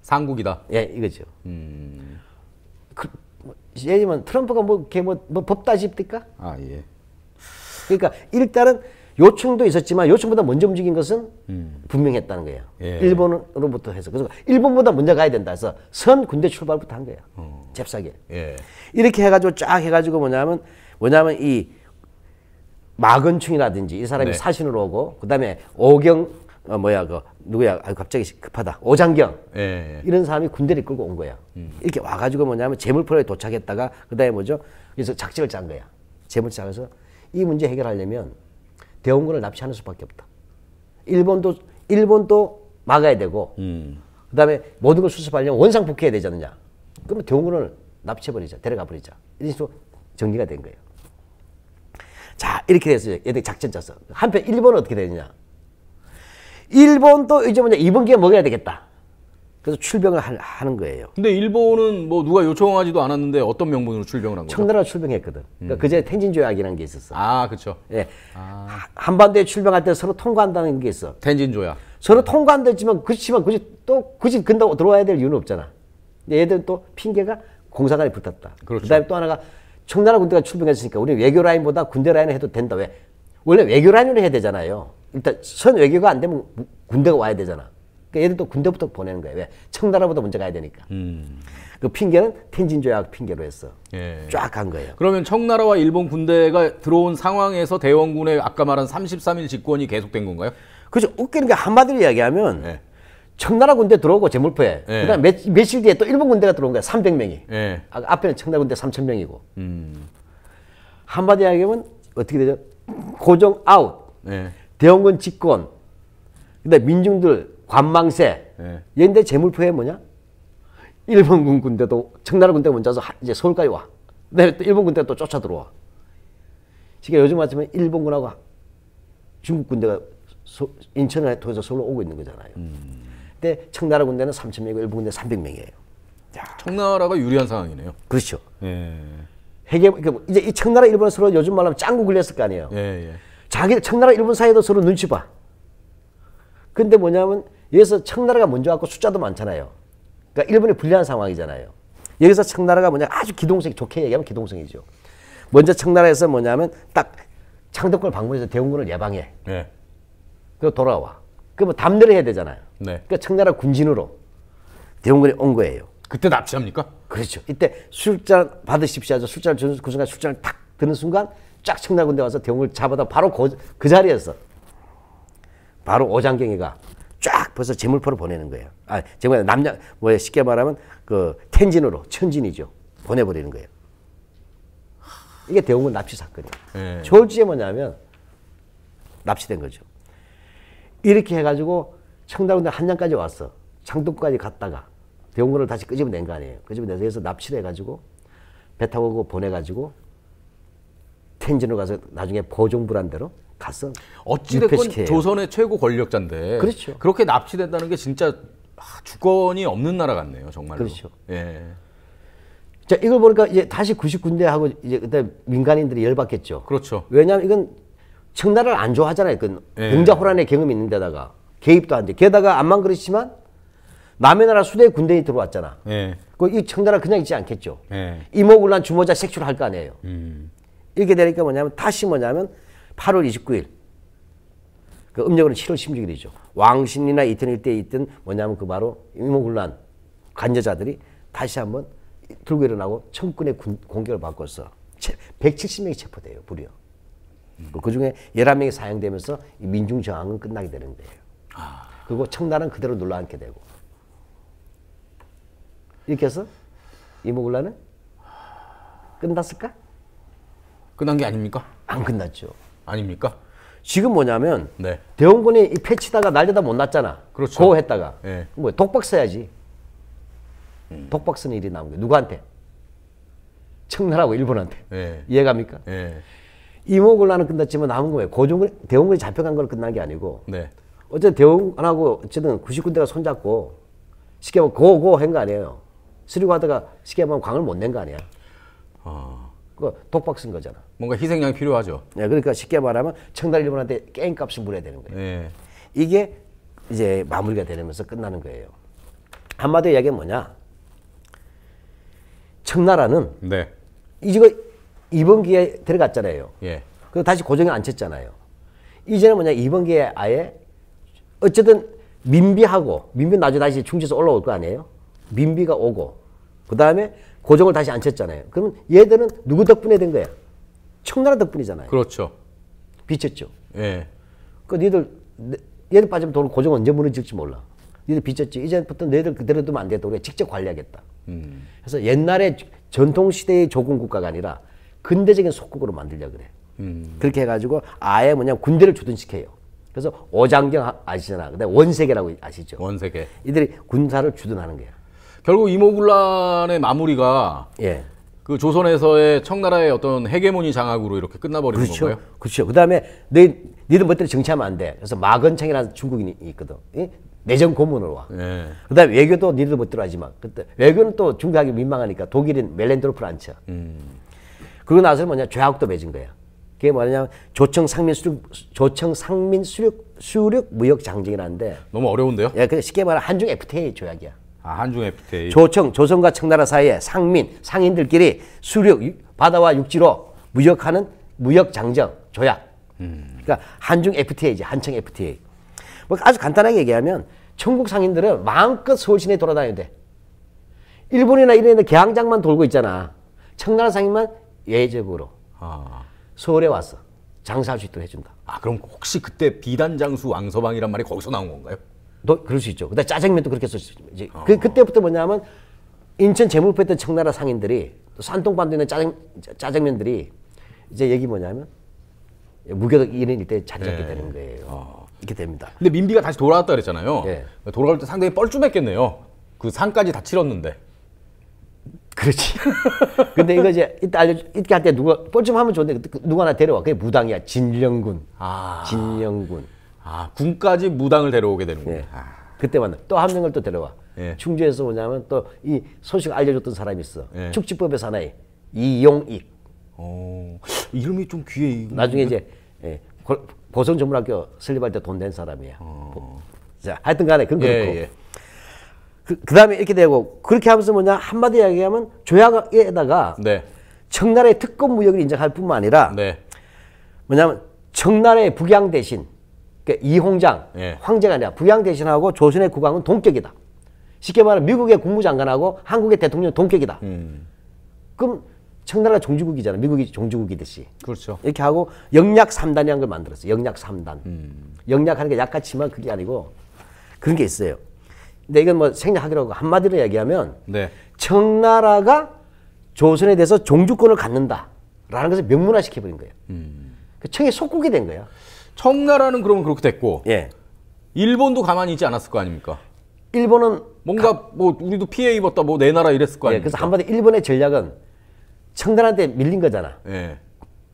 상국이다. 예, 이거죠. 음. 그, 예를 들면 트럼프가 뭐이 뭐, 뭐법 뭐 다집니까아 예. 그러니까 일단은 요청도 있었지만 요청보다 먼저 움직인 것은 음. 분명했다는 거예요. 예. 일본으로부터 해서 그래서 일본보다 먼저 가야 된다 해서 선 군대 출발부터 한 거예요. 어. 잽싸게. 예. 이렇게 해가지고 쫙 해가지고 뭐냐면 뭐냐면 이 마건충이라든지 이 사람이 네. 사신으로 오고 그다음에 오경 어, 뭐야 그 누구야 아 갑자기 급하다 오장경 예, 예. 이런 사람이 군대를 끌고 온 거야 음. 이렇게 와가지고 뭐냐면 재물포로에 도착했다가 그다음에 뭐죠 그래서 작전을 짠 거야 재물 짜서 이 문제 해결하려면 대원군을 납치하는 수밖에 없다 일본도 일본도 막아야 되고 음. 그다음에 모든 걸 수습하려면 원상복귀해야 되지 않느냐 그러면 대원군을 납치해버리자 데려가 버리자 이런 식으로 정리가 된 거예요 자 이렇게 돼서 얘들 작전 짜서 한편 일본은 어떻게 되느냐 일본도 이제 뭐냐 이번 기회 먹여야 되겠다. 그래서 출병을 하는 거예요. 근데 일본은 뭐 누가 요청하지도 않았는데 어떤 명분으로 출병을 한 거죠? 청나라 출병했거든. 그러니까 음. 그제 텐진 조약이라는 게 있었어. 아, 그렇죠. 예. 아. 한반도에 출병할 때 서로 통과한다는 게 있어. 텐진 조약. 서로 통과한다지만 그렇지만 굳이 또 굳이 근다고 들어와야 될 이유는 없잖아. 근데 얘들은 또 핑계가 공사관에 붙었다. 그렇죠. 그다음에 또 하나가 청나라 군대가 출병했으니까 우리 외교 라인보다 군대 라인을 해도 된다. 왜? 원래 외교 라인으로 해야 되잖아요. 일단 그러니까 선 외교가 안 되면 군대가 와야 되잖아. 그러니까 얘들도 군대부터 보내는 거예요. 왜? 청나라보다 먼저 가야 되니까. 음. 그 핑계는 텐진 조약 핑계로 했어. 예. 쫙간 거예요. 그러면 청나라와 일본 군대가 들어온 상황에서 대원군의 아까 말한 33일 집권이 계속된 건가요? 그렇죠. 웃기는 게 한마디로 이야기하면 예. 청나라 군대 들어오고 제물포에 예. 그다음 몇, 며칠 뒤에 또 일본 군대가 들어온 거야. 300명이. 예. 아, 앞에는 청나라 군대 3,000명이고. 음. 한마디 이야기하면 어떻게 되죠? 고정 아웃. 예. 대원군 집권, 근데 민중들 관망세, 네. 얘인데 재물표에 뭐냐? 일본군 군대도 청나라 군대 먼저 와서 이제 서울까지 와. 근데 또 일본 군대 또 쫓아 들어와. 그러니까 요즘 아침에 일본군하고 중국 군대가 소, 인천을 통해서 서울로 오고 있는 거잖아요. 음. 근데 청나라 군대는 3천명이고 일본 군대 300명이에요. 야. 청나라가 유리한 상황이네요. 그렇죠. 예. 해계, 그러니까 이제 이 청나라 일본 서로 요즘 말하면 짱구 걸렸을 거 아니에요. 예, 예. 자기 청나라 일본 사이도 서로 눈치 봐. 근데 뭐냐면 여기서 청나라가 먼저 왔고 숫자도 많잖아요. 그러니까 일본이 불리한 상황이잖아요. 여기서 청나라가 뭐냐 아주 기동성 이 좋게 얘기하면 기동성이죠. 먼저 청나라에서 뭐냐면 딱창덕궁 방문해서 대웅군을 예방해. 네. 그리고 돌아와. 그러면 뭐 담대를 해야 되잖아요. 네. 그러니까 청나라 군진으로 대웅군이 온 거예요. 그때 납치합니까? 그렇죠. 이때 술잔 받으십시오. 술잔을 주는 그 순간 술잔을 탁 드는 순간 쫙 청나군대 와서 대웅을 잡아다 바로 그, 그자리에서 바로 오장경이가 쫙 벌써 제물포로 보내는 거예요. 아, 제물 남녀뭐 쉽게 말하면 그 텐진으로 천진이죠. 보내버리는 거예요. 이게 대웅군 납치 사건이에요. 네. 예. 졸지에 뭐냐면 납치된 거죠. 이렇게 해가지고 청나군대 한양까지 왔어. 창동까지 갔다가 대웅군을 다시 끄집어낸 거 아니에요. 끄집어내서 납치를 해가지고 배 타고 보내가지고 펜진으로 가서 나중에 버종불한대로 갔어. 어찌됐건 조선의 최고 권력자인데. 그렇죠. 그렇게 납치된다는 게 진짜 주권이 없는 나라 같네요, 정말로. 그렇죠. 예. 자, 이걸 보니까 이제 다시 90군대하고 이제 그때 민간인들이 열받겠죠. 그렇죠. 왜냐하면 이건 청나라를 안 좋아하잖아요. 그 예. 공자호란의 경험이 있는 데다가 개입도 안 돼. 게다가 안만 그렇지만 남의 나라 수대 군대에 들어왔잖아. 예. 그 이 청나라 그냥 있지 않겠죠. 예. 이모군란 주모자 색출할 거 아니에요. 음. 이렇게 되니까 뭐냐면 다시 뭐냐면 8월 29일 그 음력으로 는 7월 16일이죠. 왕신이나 이태리 때에 있던 뭐냐면 그 바로 임모군란 관여자들이 다시 한번 들고 일어나고 청군의 군, 공격을 받고서 170명이 체포돼요. 무려. 음. 그 중에 11명이 사형되면서 민중 저항은 끝나게 되는 데예요 아. 그리고 청나는 그대로 눌러앉게 되고. 이렇게 해서 이모군란은 끝났을까? 끝난 게 아닙니까? 안 끝났죠. 아닙니까? 지금 뭐냐면 네. 대원군이 이 패치다가 날려다 못 났잖아. 그렇죠. 고 했다가 네. 뭐 독박 써야지. 음. 독박 쓰는 일이 남은 거 누구한테? 청나라고 일본한테. 네. 이해갑니까? 예. 이모군란은 끝났지만 남은 거예요. 고종군 대원군이 잡혀간 걸 끝난 게 아니고. 네. 어쨌든 대원군하고 어쨌든 90군대가 손잡고 쉽게 말하면 고고 한거 아니에요. 수리고 하다가 쉽게 말하면 광을 못 낸 거 아니야. 어. 그 독박 쓴 거잖아. 뭔가 희생양이 필요하죠. 네, 그러니까 쉽게 말하면 청달 일본한테 게임값을 물어야 되는 거예요. 네. 이게 이제 마무리가 되면서 끝나는 거예요. 한마디로 이야기하면 뭐냐? 청나라는 네. 이거 이번 기회에 들어갔잖아요. 예. 그리고 다시 고정에 안 쳤잖아요. 이제는 뭐냐? 이번 기회에 아예 어쨌든 민비하고 민비 나중에 다시 충치에서 올라올 거 아니에요? 민비가 오고 그 다음에 고정을 다시 안 쳤잖아요. 그러면 얘들은 누구 덕분에 된 거야? 청나라 덕분이잖아요. 그렇죠. 비쳤죠 예. 그 니들 얘들 빠지면 돈 고정 언제 무너질지 몰라. 니들 비쳤지 이제부터 너희들 그대로 두면 안 되겠다. 우리가 직접 관리하겠다. 음. 그래서 옛날에 전통시대의 조공 국가가 아니라 근대적인 속국으로 만들려 그래. 음. 그렇게 해가지고 아예 뭐냐 군대를 주둔시켜요. 그래서 오장경 아, 아시잖아. 근데 원세계라고 아시죠? 원세계. 이들이 군사를 주둔하는 거야. 결국 이모군란의 마무리가 예. 그 조선에서의 청나라의 어떤 헤게모니 장악으로 이렇게 끝나버리는 그렇죠. 거예요. 그렇죠. 그다음에 너희 네, 니들 멋대로 정치하면 안 돼. 그래서 마건창이라는 중국인이 있거든. 예? 내정 고문으로 와. 예. 네. 그다음 에 외교도 니들 멋대로 하지 마. 그때 외교는 또 중국하기 민망하니까 독일인 멜렌드로프를 안 쳐. 음. 그러고 나서 뭐냐 죄악도 맺은 거야. 그게 뭐냐면 조청 상민 수륙 조청 상민 수륙 수륙 무역 장정이라는데 너무 어려운데요? 예, 그 쉽게 말하면 한중 FTA 조약이야. 아, 한중 FTA. 조청, 조선과 청나라 사이에 상민, 상인들끼리 수륙, 바다와 육지로 무역하는 무역 장정 조약. 음. 그러니까 한중 FTA지 한청 FTA. 뭐 아주 간단하게 얘기하면 천국 상인들은 마음껏 서울 시내 돌아다녀야 돼. 일본이나 이런 데 개항장만 돌고 있잖아. 청나라 상인만 예외적으로 아. 서울에 와서 장사할 수 있도록 해준다. 아 그럼 혹시 그때 비단장수 왕서방이란 말이 거기서 나온 건가요? 또 그럴 수 있죠. 그다음 짜장면도 그렇게 썼죠. 이제 어. 그, 그때부터 뭐냐면 인천 재물패했던 청나라 상인들이 또 산동반도에 있는 짜장 짜장면들이 이제 얘기 뭐냐면 무교덕 이런 일때 자리 잡게 네. 되는 거예요. 어. 이렇게 됩니다. 근데 민비가 다시 돌아왔다 그랬잖아요. 네. 예. 돌아갈때 상당히 뻘쭘했겠네요. 그 산까지 다 치렀는데. 그렇지. *laughs* 근데 이거 이제 이때 알려 이렇게 할 때 누가 뻘쭘하면 좋은데 누가 하나 데려와. 그게 무당이야. 진령군. 아. 진령군. 아 군까지 무당을 데려오게 되는군요. 예. 아. 그때 만나. 또한 명을 또 데려와. 예. 충주에서 뭐냐면 또 이 소식 알려줬던 사람이 있어. 예. 축지법의 사나이 이용익. 오, 어, 이름이 좀 귀해. 나중에 이제 예, 보성 전문학교 설립할 때돈낸 사람이야. 어. 자, 하여튼간에 그건 예, 그렇고. 예, 예. 그, 그 다음에 이렇게 되고 그렇게 하면서 뭐냐 한마디 이야기하면 조약에다가 네. 청나라의 특권 무역을 인정할 뿐만 아니라 네. 뭐냐면 청나라의 북양 대신 그러니까 이홍장, 예. 황제가 아니라 부양 대신하고 조선의 국왕은 동격이다. 쉽게 말하면 미국의 국무장관하고 한국의 대통령 동격이다. 음. 그럼 청나라 종주국이잖아. 미국이 종주국이듯이. 그렇죠. 이렇게 하고 영약 삼단이라는걸 만들었어요. 영약 삼단 음. 영약하는 게 약같지만 그게 아니고 그런 게 있어요. 근데 이건 뭐생략하기로 한마디로 얘기하면 네. 청나라가 조선에 대해서 종주권을 갖는다라는 것을 명문화시켜버린 거예요. 음. 그 청이 속국이 된 거예요. 청나라는 그러면 그렇게 됐고 예. 일본도 가만히 있지 않았을 거 아닙니까? 일본은 뭔가 가... 뭐 우리도 피해 입었다 뭐 내 나라 이랬을 거 예, 아닙니까? 예, 그래서 한마디 일본의 전략은 청나라한테 밀린 거잖아. 예.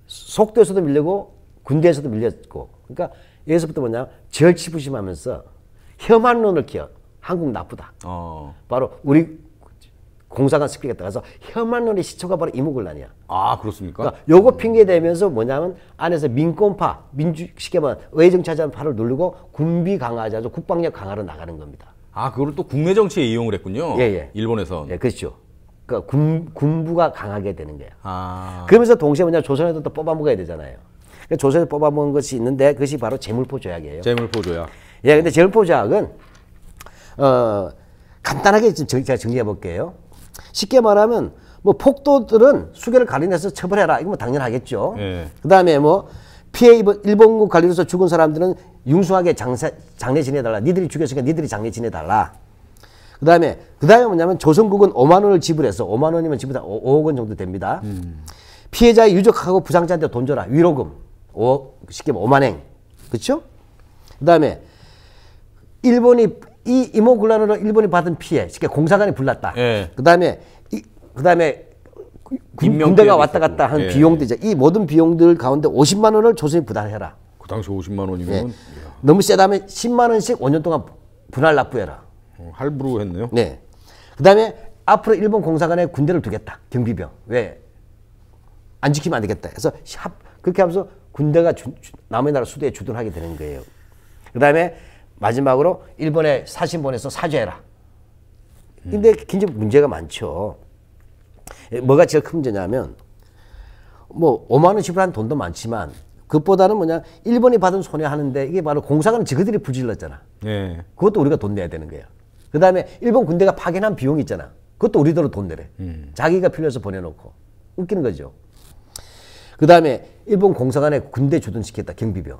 속도에서도 밀리고 군대에서도 밀렸고 그러니까 여기서부터 뭐냐 절치부심하면서 혐한론을 키워 한국 나쁘다. 어. 바로 우리 공사관 시키겠다. 그래서 혐한론의 시초가 바로 이무글란이야. 아 그렇습니까? 그러니까 요거 핑계 대면서 뭐냐면 안에서 민권파, 민주 쉽게 말하 정차지한 파를 누르고 군비 강화하자, 국방력 강화로 나가는 겁니다. 아 그걸 또 국내 정치에 이용을 했군요. 예예. 예. 예. 일본에서. 예 그렇죠. 그러니까 군, 군부가 강하게 되는 거야. 아. 그러면서 동시에 뭐냐 조선에도 또 뽑아먹어야 되잖아요. 그러니까 조선에 뽑아먹은 것이 있는데 그것이 바로 제물포 조약이에요. 제물포 조약. 예, 근데 제물포 조약은 어 간단하게 지 제가 정리해 볼게요. 쉽게 말하면 뭐 폭도들은 수계를 가리내서 처벌해라. 이건 뭐 당연하겠죠. 예. 그다음에 뭐 피해 입은 일본군 관리로서 죽은 사람들은 융숭하게 장사, 장례 지내달라. 니들이 죽였으니까 니들이 장례 지내달라. 그 다음에, 그 다음에 뭐냐면 조선국은 5만 원을 지불해서 5만 원이면 지불다 5억 원 정도 됩니다. 음. 피해자의 유족하고 부상자한테 돈 줘라. 위로금. 5억, 쉽게 5만행. 뭐 그쵸? 그 다음에, 일본이 이 이모군란으로 일본이 받은 피해, 쉽게 그러니까 공사관이 불났다. 예. 그다음에 그다음에 군대가 왔다 갔다 한 예. 비용도이제이 모든 비용들 가운데 50만 원을 조선이 부담해라. 그 당시 50만 원이면 예. 너무 세다면 10만 원씩 5년 동안 분할 납부해라. 어, 할부로 했네요. 네. 그다음에 앞으로 일본 공사관에 군대를 두겠다. 경비병. 왜? 안 지키면 안 되겠다. 그래서 그렇게 하면서 군대가 주, 주, 남의 나라 수도에 주둔하게 되는 거예요. 그다음에 마지막으로 일본에 사신 보내서 사죄해라. 근데 굉장히 문제가 많죠. 예, 뭐가 제일 큰 문제냐면 뭐 5만 원지불한 돈도 많지만 그것보다는 뭐냐 일본이 받은 손해 하는데 이게 바로 공사관 은 지그들이 부질렀잖아. 예. 그것도 우리가 돈 내야 되는 거예요. 그 다음에 일본 군대가 파견한 비용 있잖아. 그것도 우리 돈로돈 내래. 음. 자기가 필요해서 보내놓고 웃기는 거죠. 그 다음에 일본 공사관에 군대 주둔시켰다 경비병.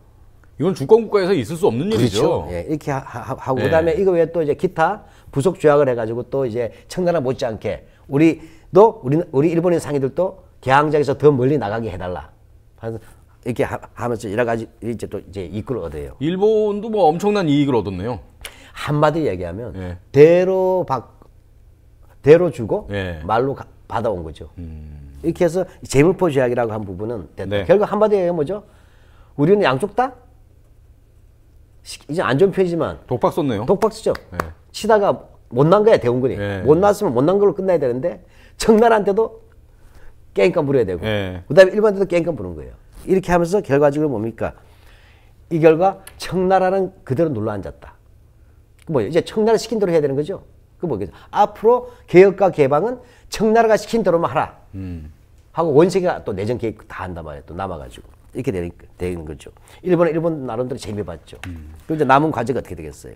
이건 주권국가에서 있을 수 없는 그렇죠. 일이죠. 예, 이렇게 하, 고 예. 그다음에 이거 외에 또 이제 기타 부속 조약을 해가지고 또 이제 청나라 못지않게 우리도 우리 우리 일본인 상인들도 개항장에서 더 멀리 나가게 해달라. 이렇게 하, 면서 여러 가지 이제 또 이제 이익을 얻어요. 일본도 뭐 엄청난 이익을 얻었네요. 한마디 얘기하면 예. 대로 박 대로 주고 예. 말로 가, 받아온 거죠. 음. 이렇게 해서 재물포 조약이라고 한 부분은 됐다. 네. 결국 한마디 얘기하면 뭐죠? 우리는 양쪽 다 이제 안전표이지만 독박 썼네요. 독박 쓰죠. 네. 치다가 못난 거야 대웅군이. 네. 못 났으면 못난 걸로 끝나야 되는데 청나라한테도 깨니까 부려야 되고 네. 그다음에 일반한테도 깨니까 부는 거예요. 이렇게 하면서 결과적으로 뭡니까? 이 결과 청나라는 그대로 눌러 앉았다. 그뭐 이제 청나라 시킨 대로 해야 되는 거죠. 그 뭐겠죠? 앞으로 개혁과 개방은 청나라가 시킨 대로만 하라. 음. 하고 원색이가 또 내정 계획 다 한단 말이에요. 또 남아가지고. 이렇게 되는, 되는 거죠. 일본은 일본 나름대로 재미봤죠. 음. 그럼 이 남은 과제가 어떻게 되겠어요?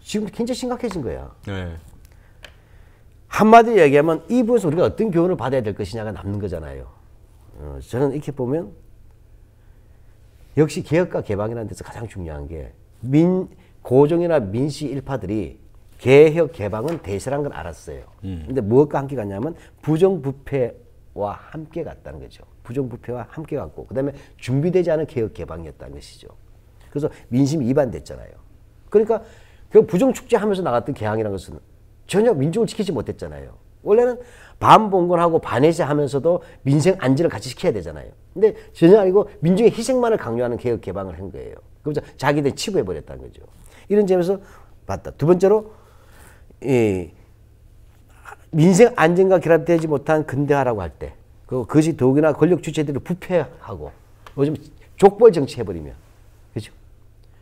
지금 굉장히 심각해진 거야. 네. 한마디로 얘기하면 이 부분에서 우리가 어떤 교훈을 받아야 될 것이냐가 남는 거잖아요. 어, 저는 이렇게 보면 역시 개혁과 개방이라는 데서 가장 중요한 게 민, 고종이나 민씨 일파들이 개혁 개방은 대세란 걸 알았어요. 음. 근데 무엇과 함께 갔냐면 부정부패 와 함께 갔다는 거죠. 부정부패와 함께 갔고 그다음에 준비되지 않은 개혁 개방이었다는 것이죠. 그래서 민심이 이반됐잖아요. 그러니까 그 부정축제 하면서 나갔던 개항이라는 것은 전혀 민중을 지키지 못했잖아요. 원래는 반봉건하고 반해제 하면서도 민생 안전을 같이 시켜야 되잖아요. 근데 전혀 아니고 민중의 희생만을 강요하는 개혁 개방을 한 거예요. 그러면서 자기들 치부해버렸다는 거죠. 이런 점에서 봤다. 두 번째로 이 민생 안정과 결합되지 못한 근대화라고 할 때, 그 그것이더욱이나 권력 주체들을 부패하고, 요즘 뭐 족벌 정치 해버리면, 그죠?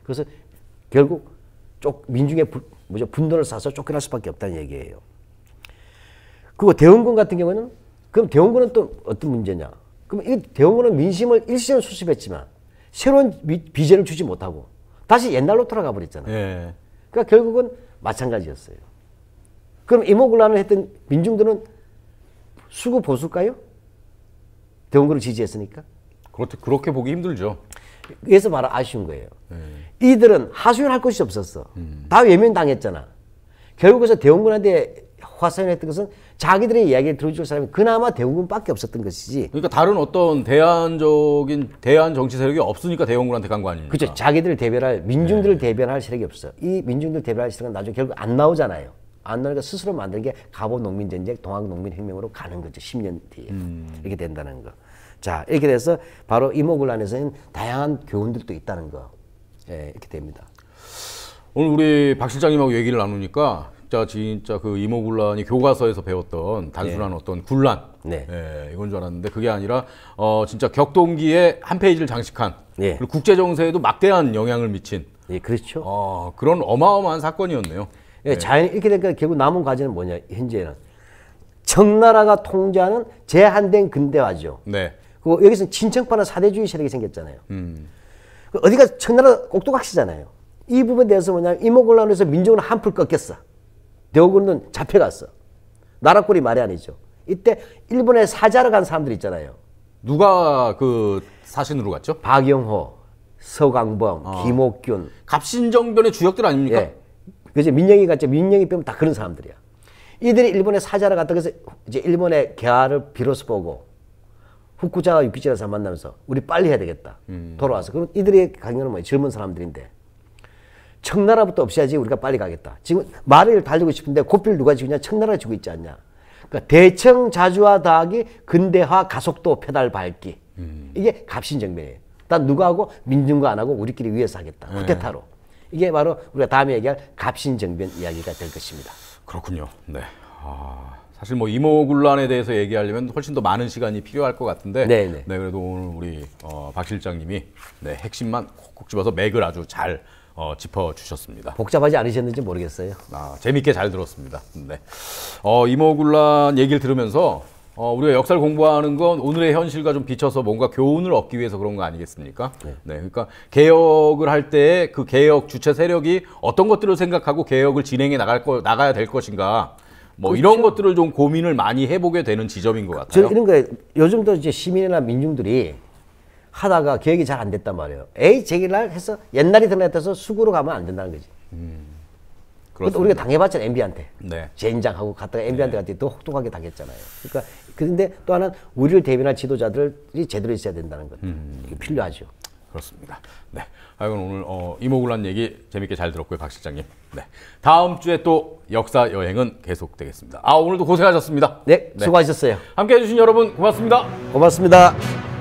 그래서 결국 쪽 민중의 부, 뭐죠? 분노를 사서 쫓겨날 수밖에 없다는 얘기예요. 그리고 대원군 같은 경우는 그럼 대원군은 또 어떤 문제냐? 그럼 이 대원군은 민심을 일시적 으로 수습했지만 새로운 비전을 주지 못하고 다시 옛날로 돌아가 버렸잖아요. 예. 그러니까 결국은 마찬가지였어요. 그럼 이모군란을 했던 민중들은 수구 보수일까요? 대원군을 지지했으니까. 그렇게, 그렇게 보기 힘들죠. 그래서 바로 아쉬운 거예요. 네. 이들은 하소연할 곳이 없었어. 음. 다 외면당했잖아. 결국에서 대원군한테 화선했던 것은 자기들의 이야기를 들어줄 사람이 그나마 대원군밖에 없었던 것이지. 그러니까 다른 어떤 대안적인 대안 정치 세력이 없으니까 대원군한테 간 거 아닙니까? 그렇죠. 자기들을 대변할 민중들을 네. 대변할 세력이 없어. 이 민중들 대변할 세력은 나중에 결국 안 나오잖아요. 안 나니까 스스로 만든 게 갑오 농민 전쟁, 동학 농민 혁명으로 가는 거죠. 10년 뒤에 음. 이렇게 된다는 거. 자 이렇게 돼서 바로 이목을 안에서는 다양한 교훈들도 있다는 거 예, 이렇게 됩니다. 오늘 우리 박 실장님하고 얘기를 나누니까 진짜 진짜 그 이모군란이 교과서에서 배웠던 단순한 네. 어떤 군란 네. 예, 이건 줄 알았는데 그게 아니라 어 진짜 격동기에 한 페이지를 장식한 네. 그리고 국제 정세에도 막대한 영향을 미친 예, 그렇죠. 어, 그런 어마어마한 사건이었네요. 예, 네. 자연 이렇게 되니까 결국 남은 과제는 뭐냐 현재는 청나라가 통제하는 제한된 근대화죠. 네. 그리고 여기서 친척파나 사대주의 세력이 생겼잖아요. 음. 그 어디가 청나라 꼭두각시잖아요. 이 부분에 대해서 뭐냐면 이모곤란에서 민족은 한풀 꺾였어. 대오군은 잡혀갔어. 나라꼴이 말이 아니죠. 이때 일본에 사자로 간 사람들 있잖아요. 누가 그 사신으로 갔죠? 박영호, 서강범, 어. 김옥균. 갑신정변의 주역들 아닙니까? 예. 그지 민영이 같죠. 민영이 빼면 다 그런 사람들이야. 이들이 일본에 사자를 갔다 그래서 이제 일본의 개화를 비로소 보고 후쿠자와 유키치라사 만나면서 우리 빨리 해야 되겠다. 음. 돌아와서 그럼 이들의 강연은 뭐예요? 젊은 사람들인데 청나라부터 없애야지 우리가 빨리 가겠다. 지금 말을 달리고 싶은데 고필 누가 지고 냐 청나라가 지고 있지 않냐? 그러니까 대청 자주화 다하기 근대화 가속도 페달 밟기 음. 이게 갑신정변이에요. 난 누가 하고 민중과 안 하고 우리끼리 위해서 하겠다. 네. 쿠데타로. 네. 이게 바로 우리가 다음에 얘기할 갑신정변 이야기가 될 것입니다. 그렇군요. 네. 아... 사실 뭐 이모군란에 대해서 얘기하려면 훨씬 더 많은 시간이 필요할 것 같은데 네네. 네. 네 그래도 오늘 우리 어, 박 실장님이 네, 핵심만 콕콕 집어서 맥을 아주 잘 어, 짚어주셨습니다. 복잡하지 않으셨는지 모르겠어요. 아, 재밌게 잘 들었습니다. 네. 어, 이모군란 얘기를 들으면서 어, 우리가 역사를 공부하는 건 오늘의 현실과 좀 비춰서 뭔가 교훈을 얻기 위해서 그런 거 아니겠습니까? 네. 네 그러니까 개혁을 할 때 그 개혁 주체 세력이 어떤 것들을 생각하고 개혁을 진행해 나갈 거, 나가야 될 것인가. 뭐 그렇죠. 이런 것들을 좀 고민을 많이 해보게 되는 지점인 것 그, 같아요. 저 이런 거요즘도 이제 시민이나 민중들이 하다가 계획이 잘 안 됐단 말이에요. 에이, 제기날 해서 옛날이 드러났다서 수구로 가면 안 된다는 거지. 음, 그렇 우리가 당해봤잖아, MB한테. 네. 재장하고 갔다가 MB한테 네. 갔더니 더 혹독하게 당했잖아요. 그러니까 그런데 또 하나는 우리를 대변할 지도자들이 제대로 있어야 된다는 것. 음. 필요하죠. 그렇습니다. 네. 아이고 오늘 어, 이모굴란 얘기 재밌게 잘 들었고요, 박 실장님. 네. 다음 주에 또 역사 여행은 계속되겠습니다. 아, 오늘도 고생하셨습니다. 네, 네. 수고하셨어요. 네. 함께 해주신 여러분 고맙습니다. 고맙습니다.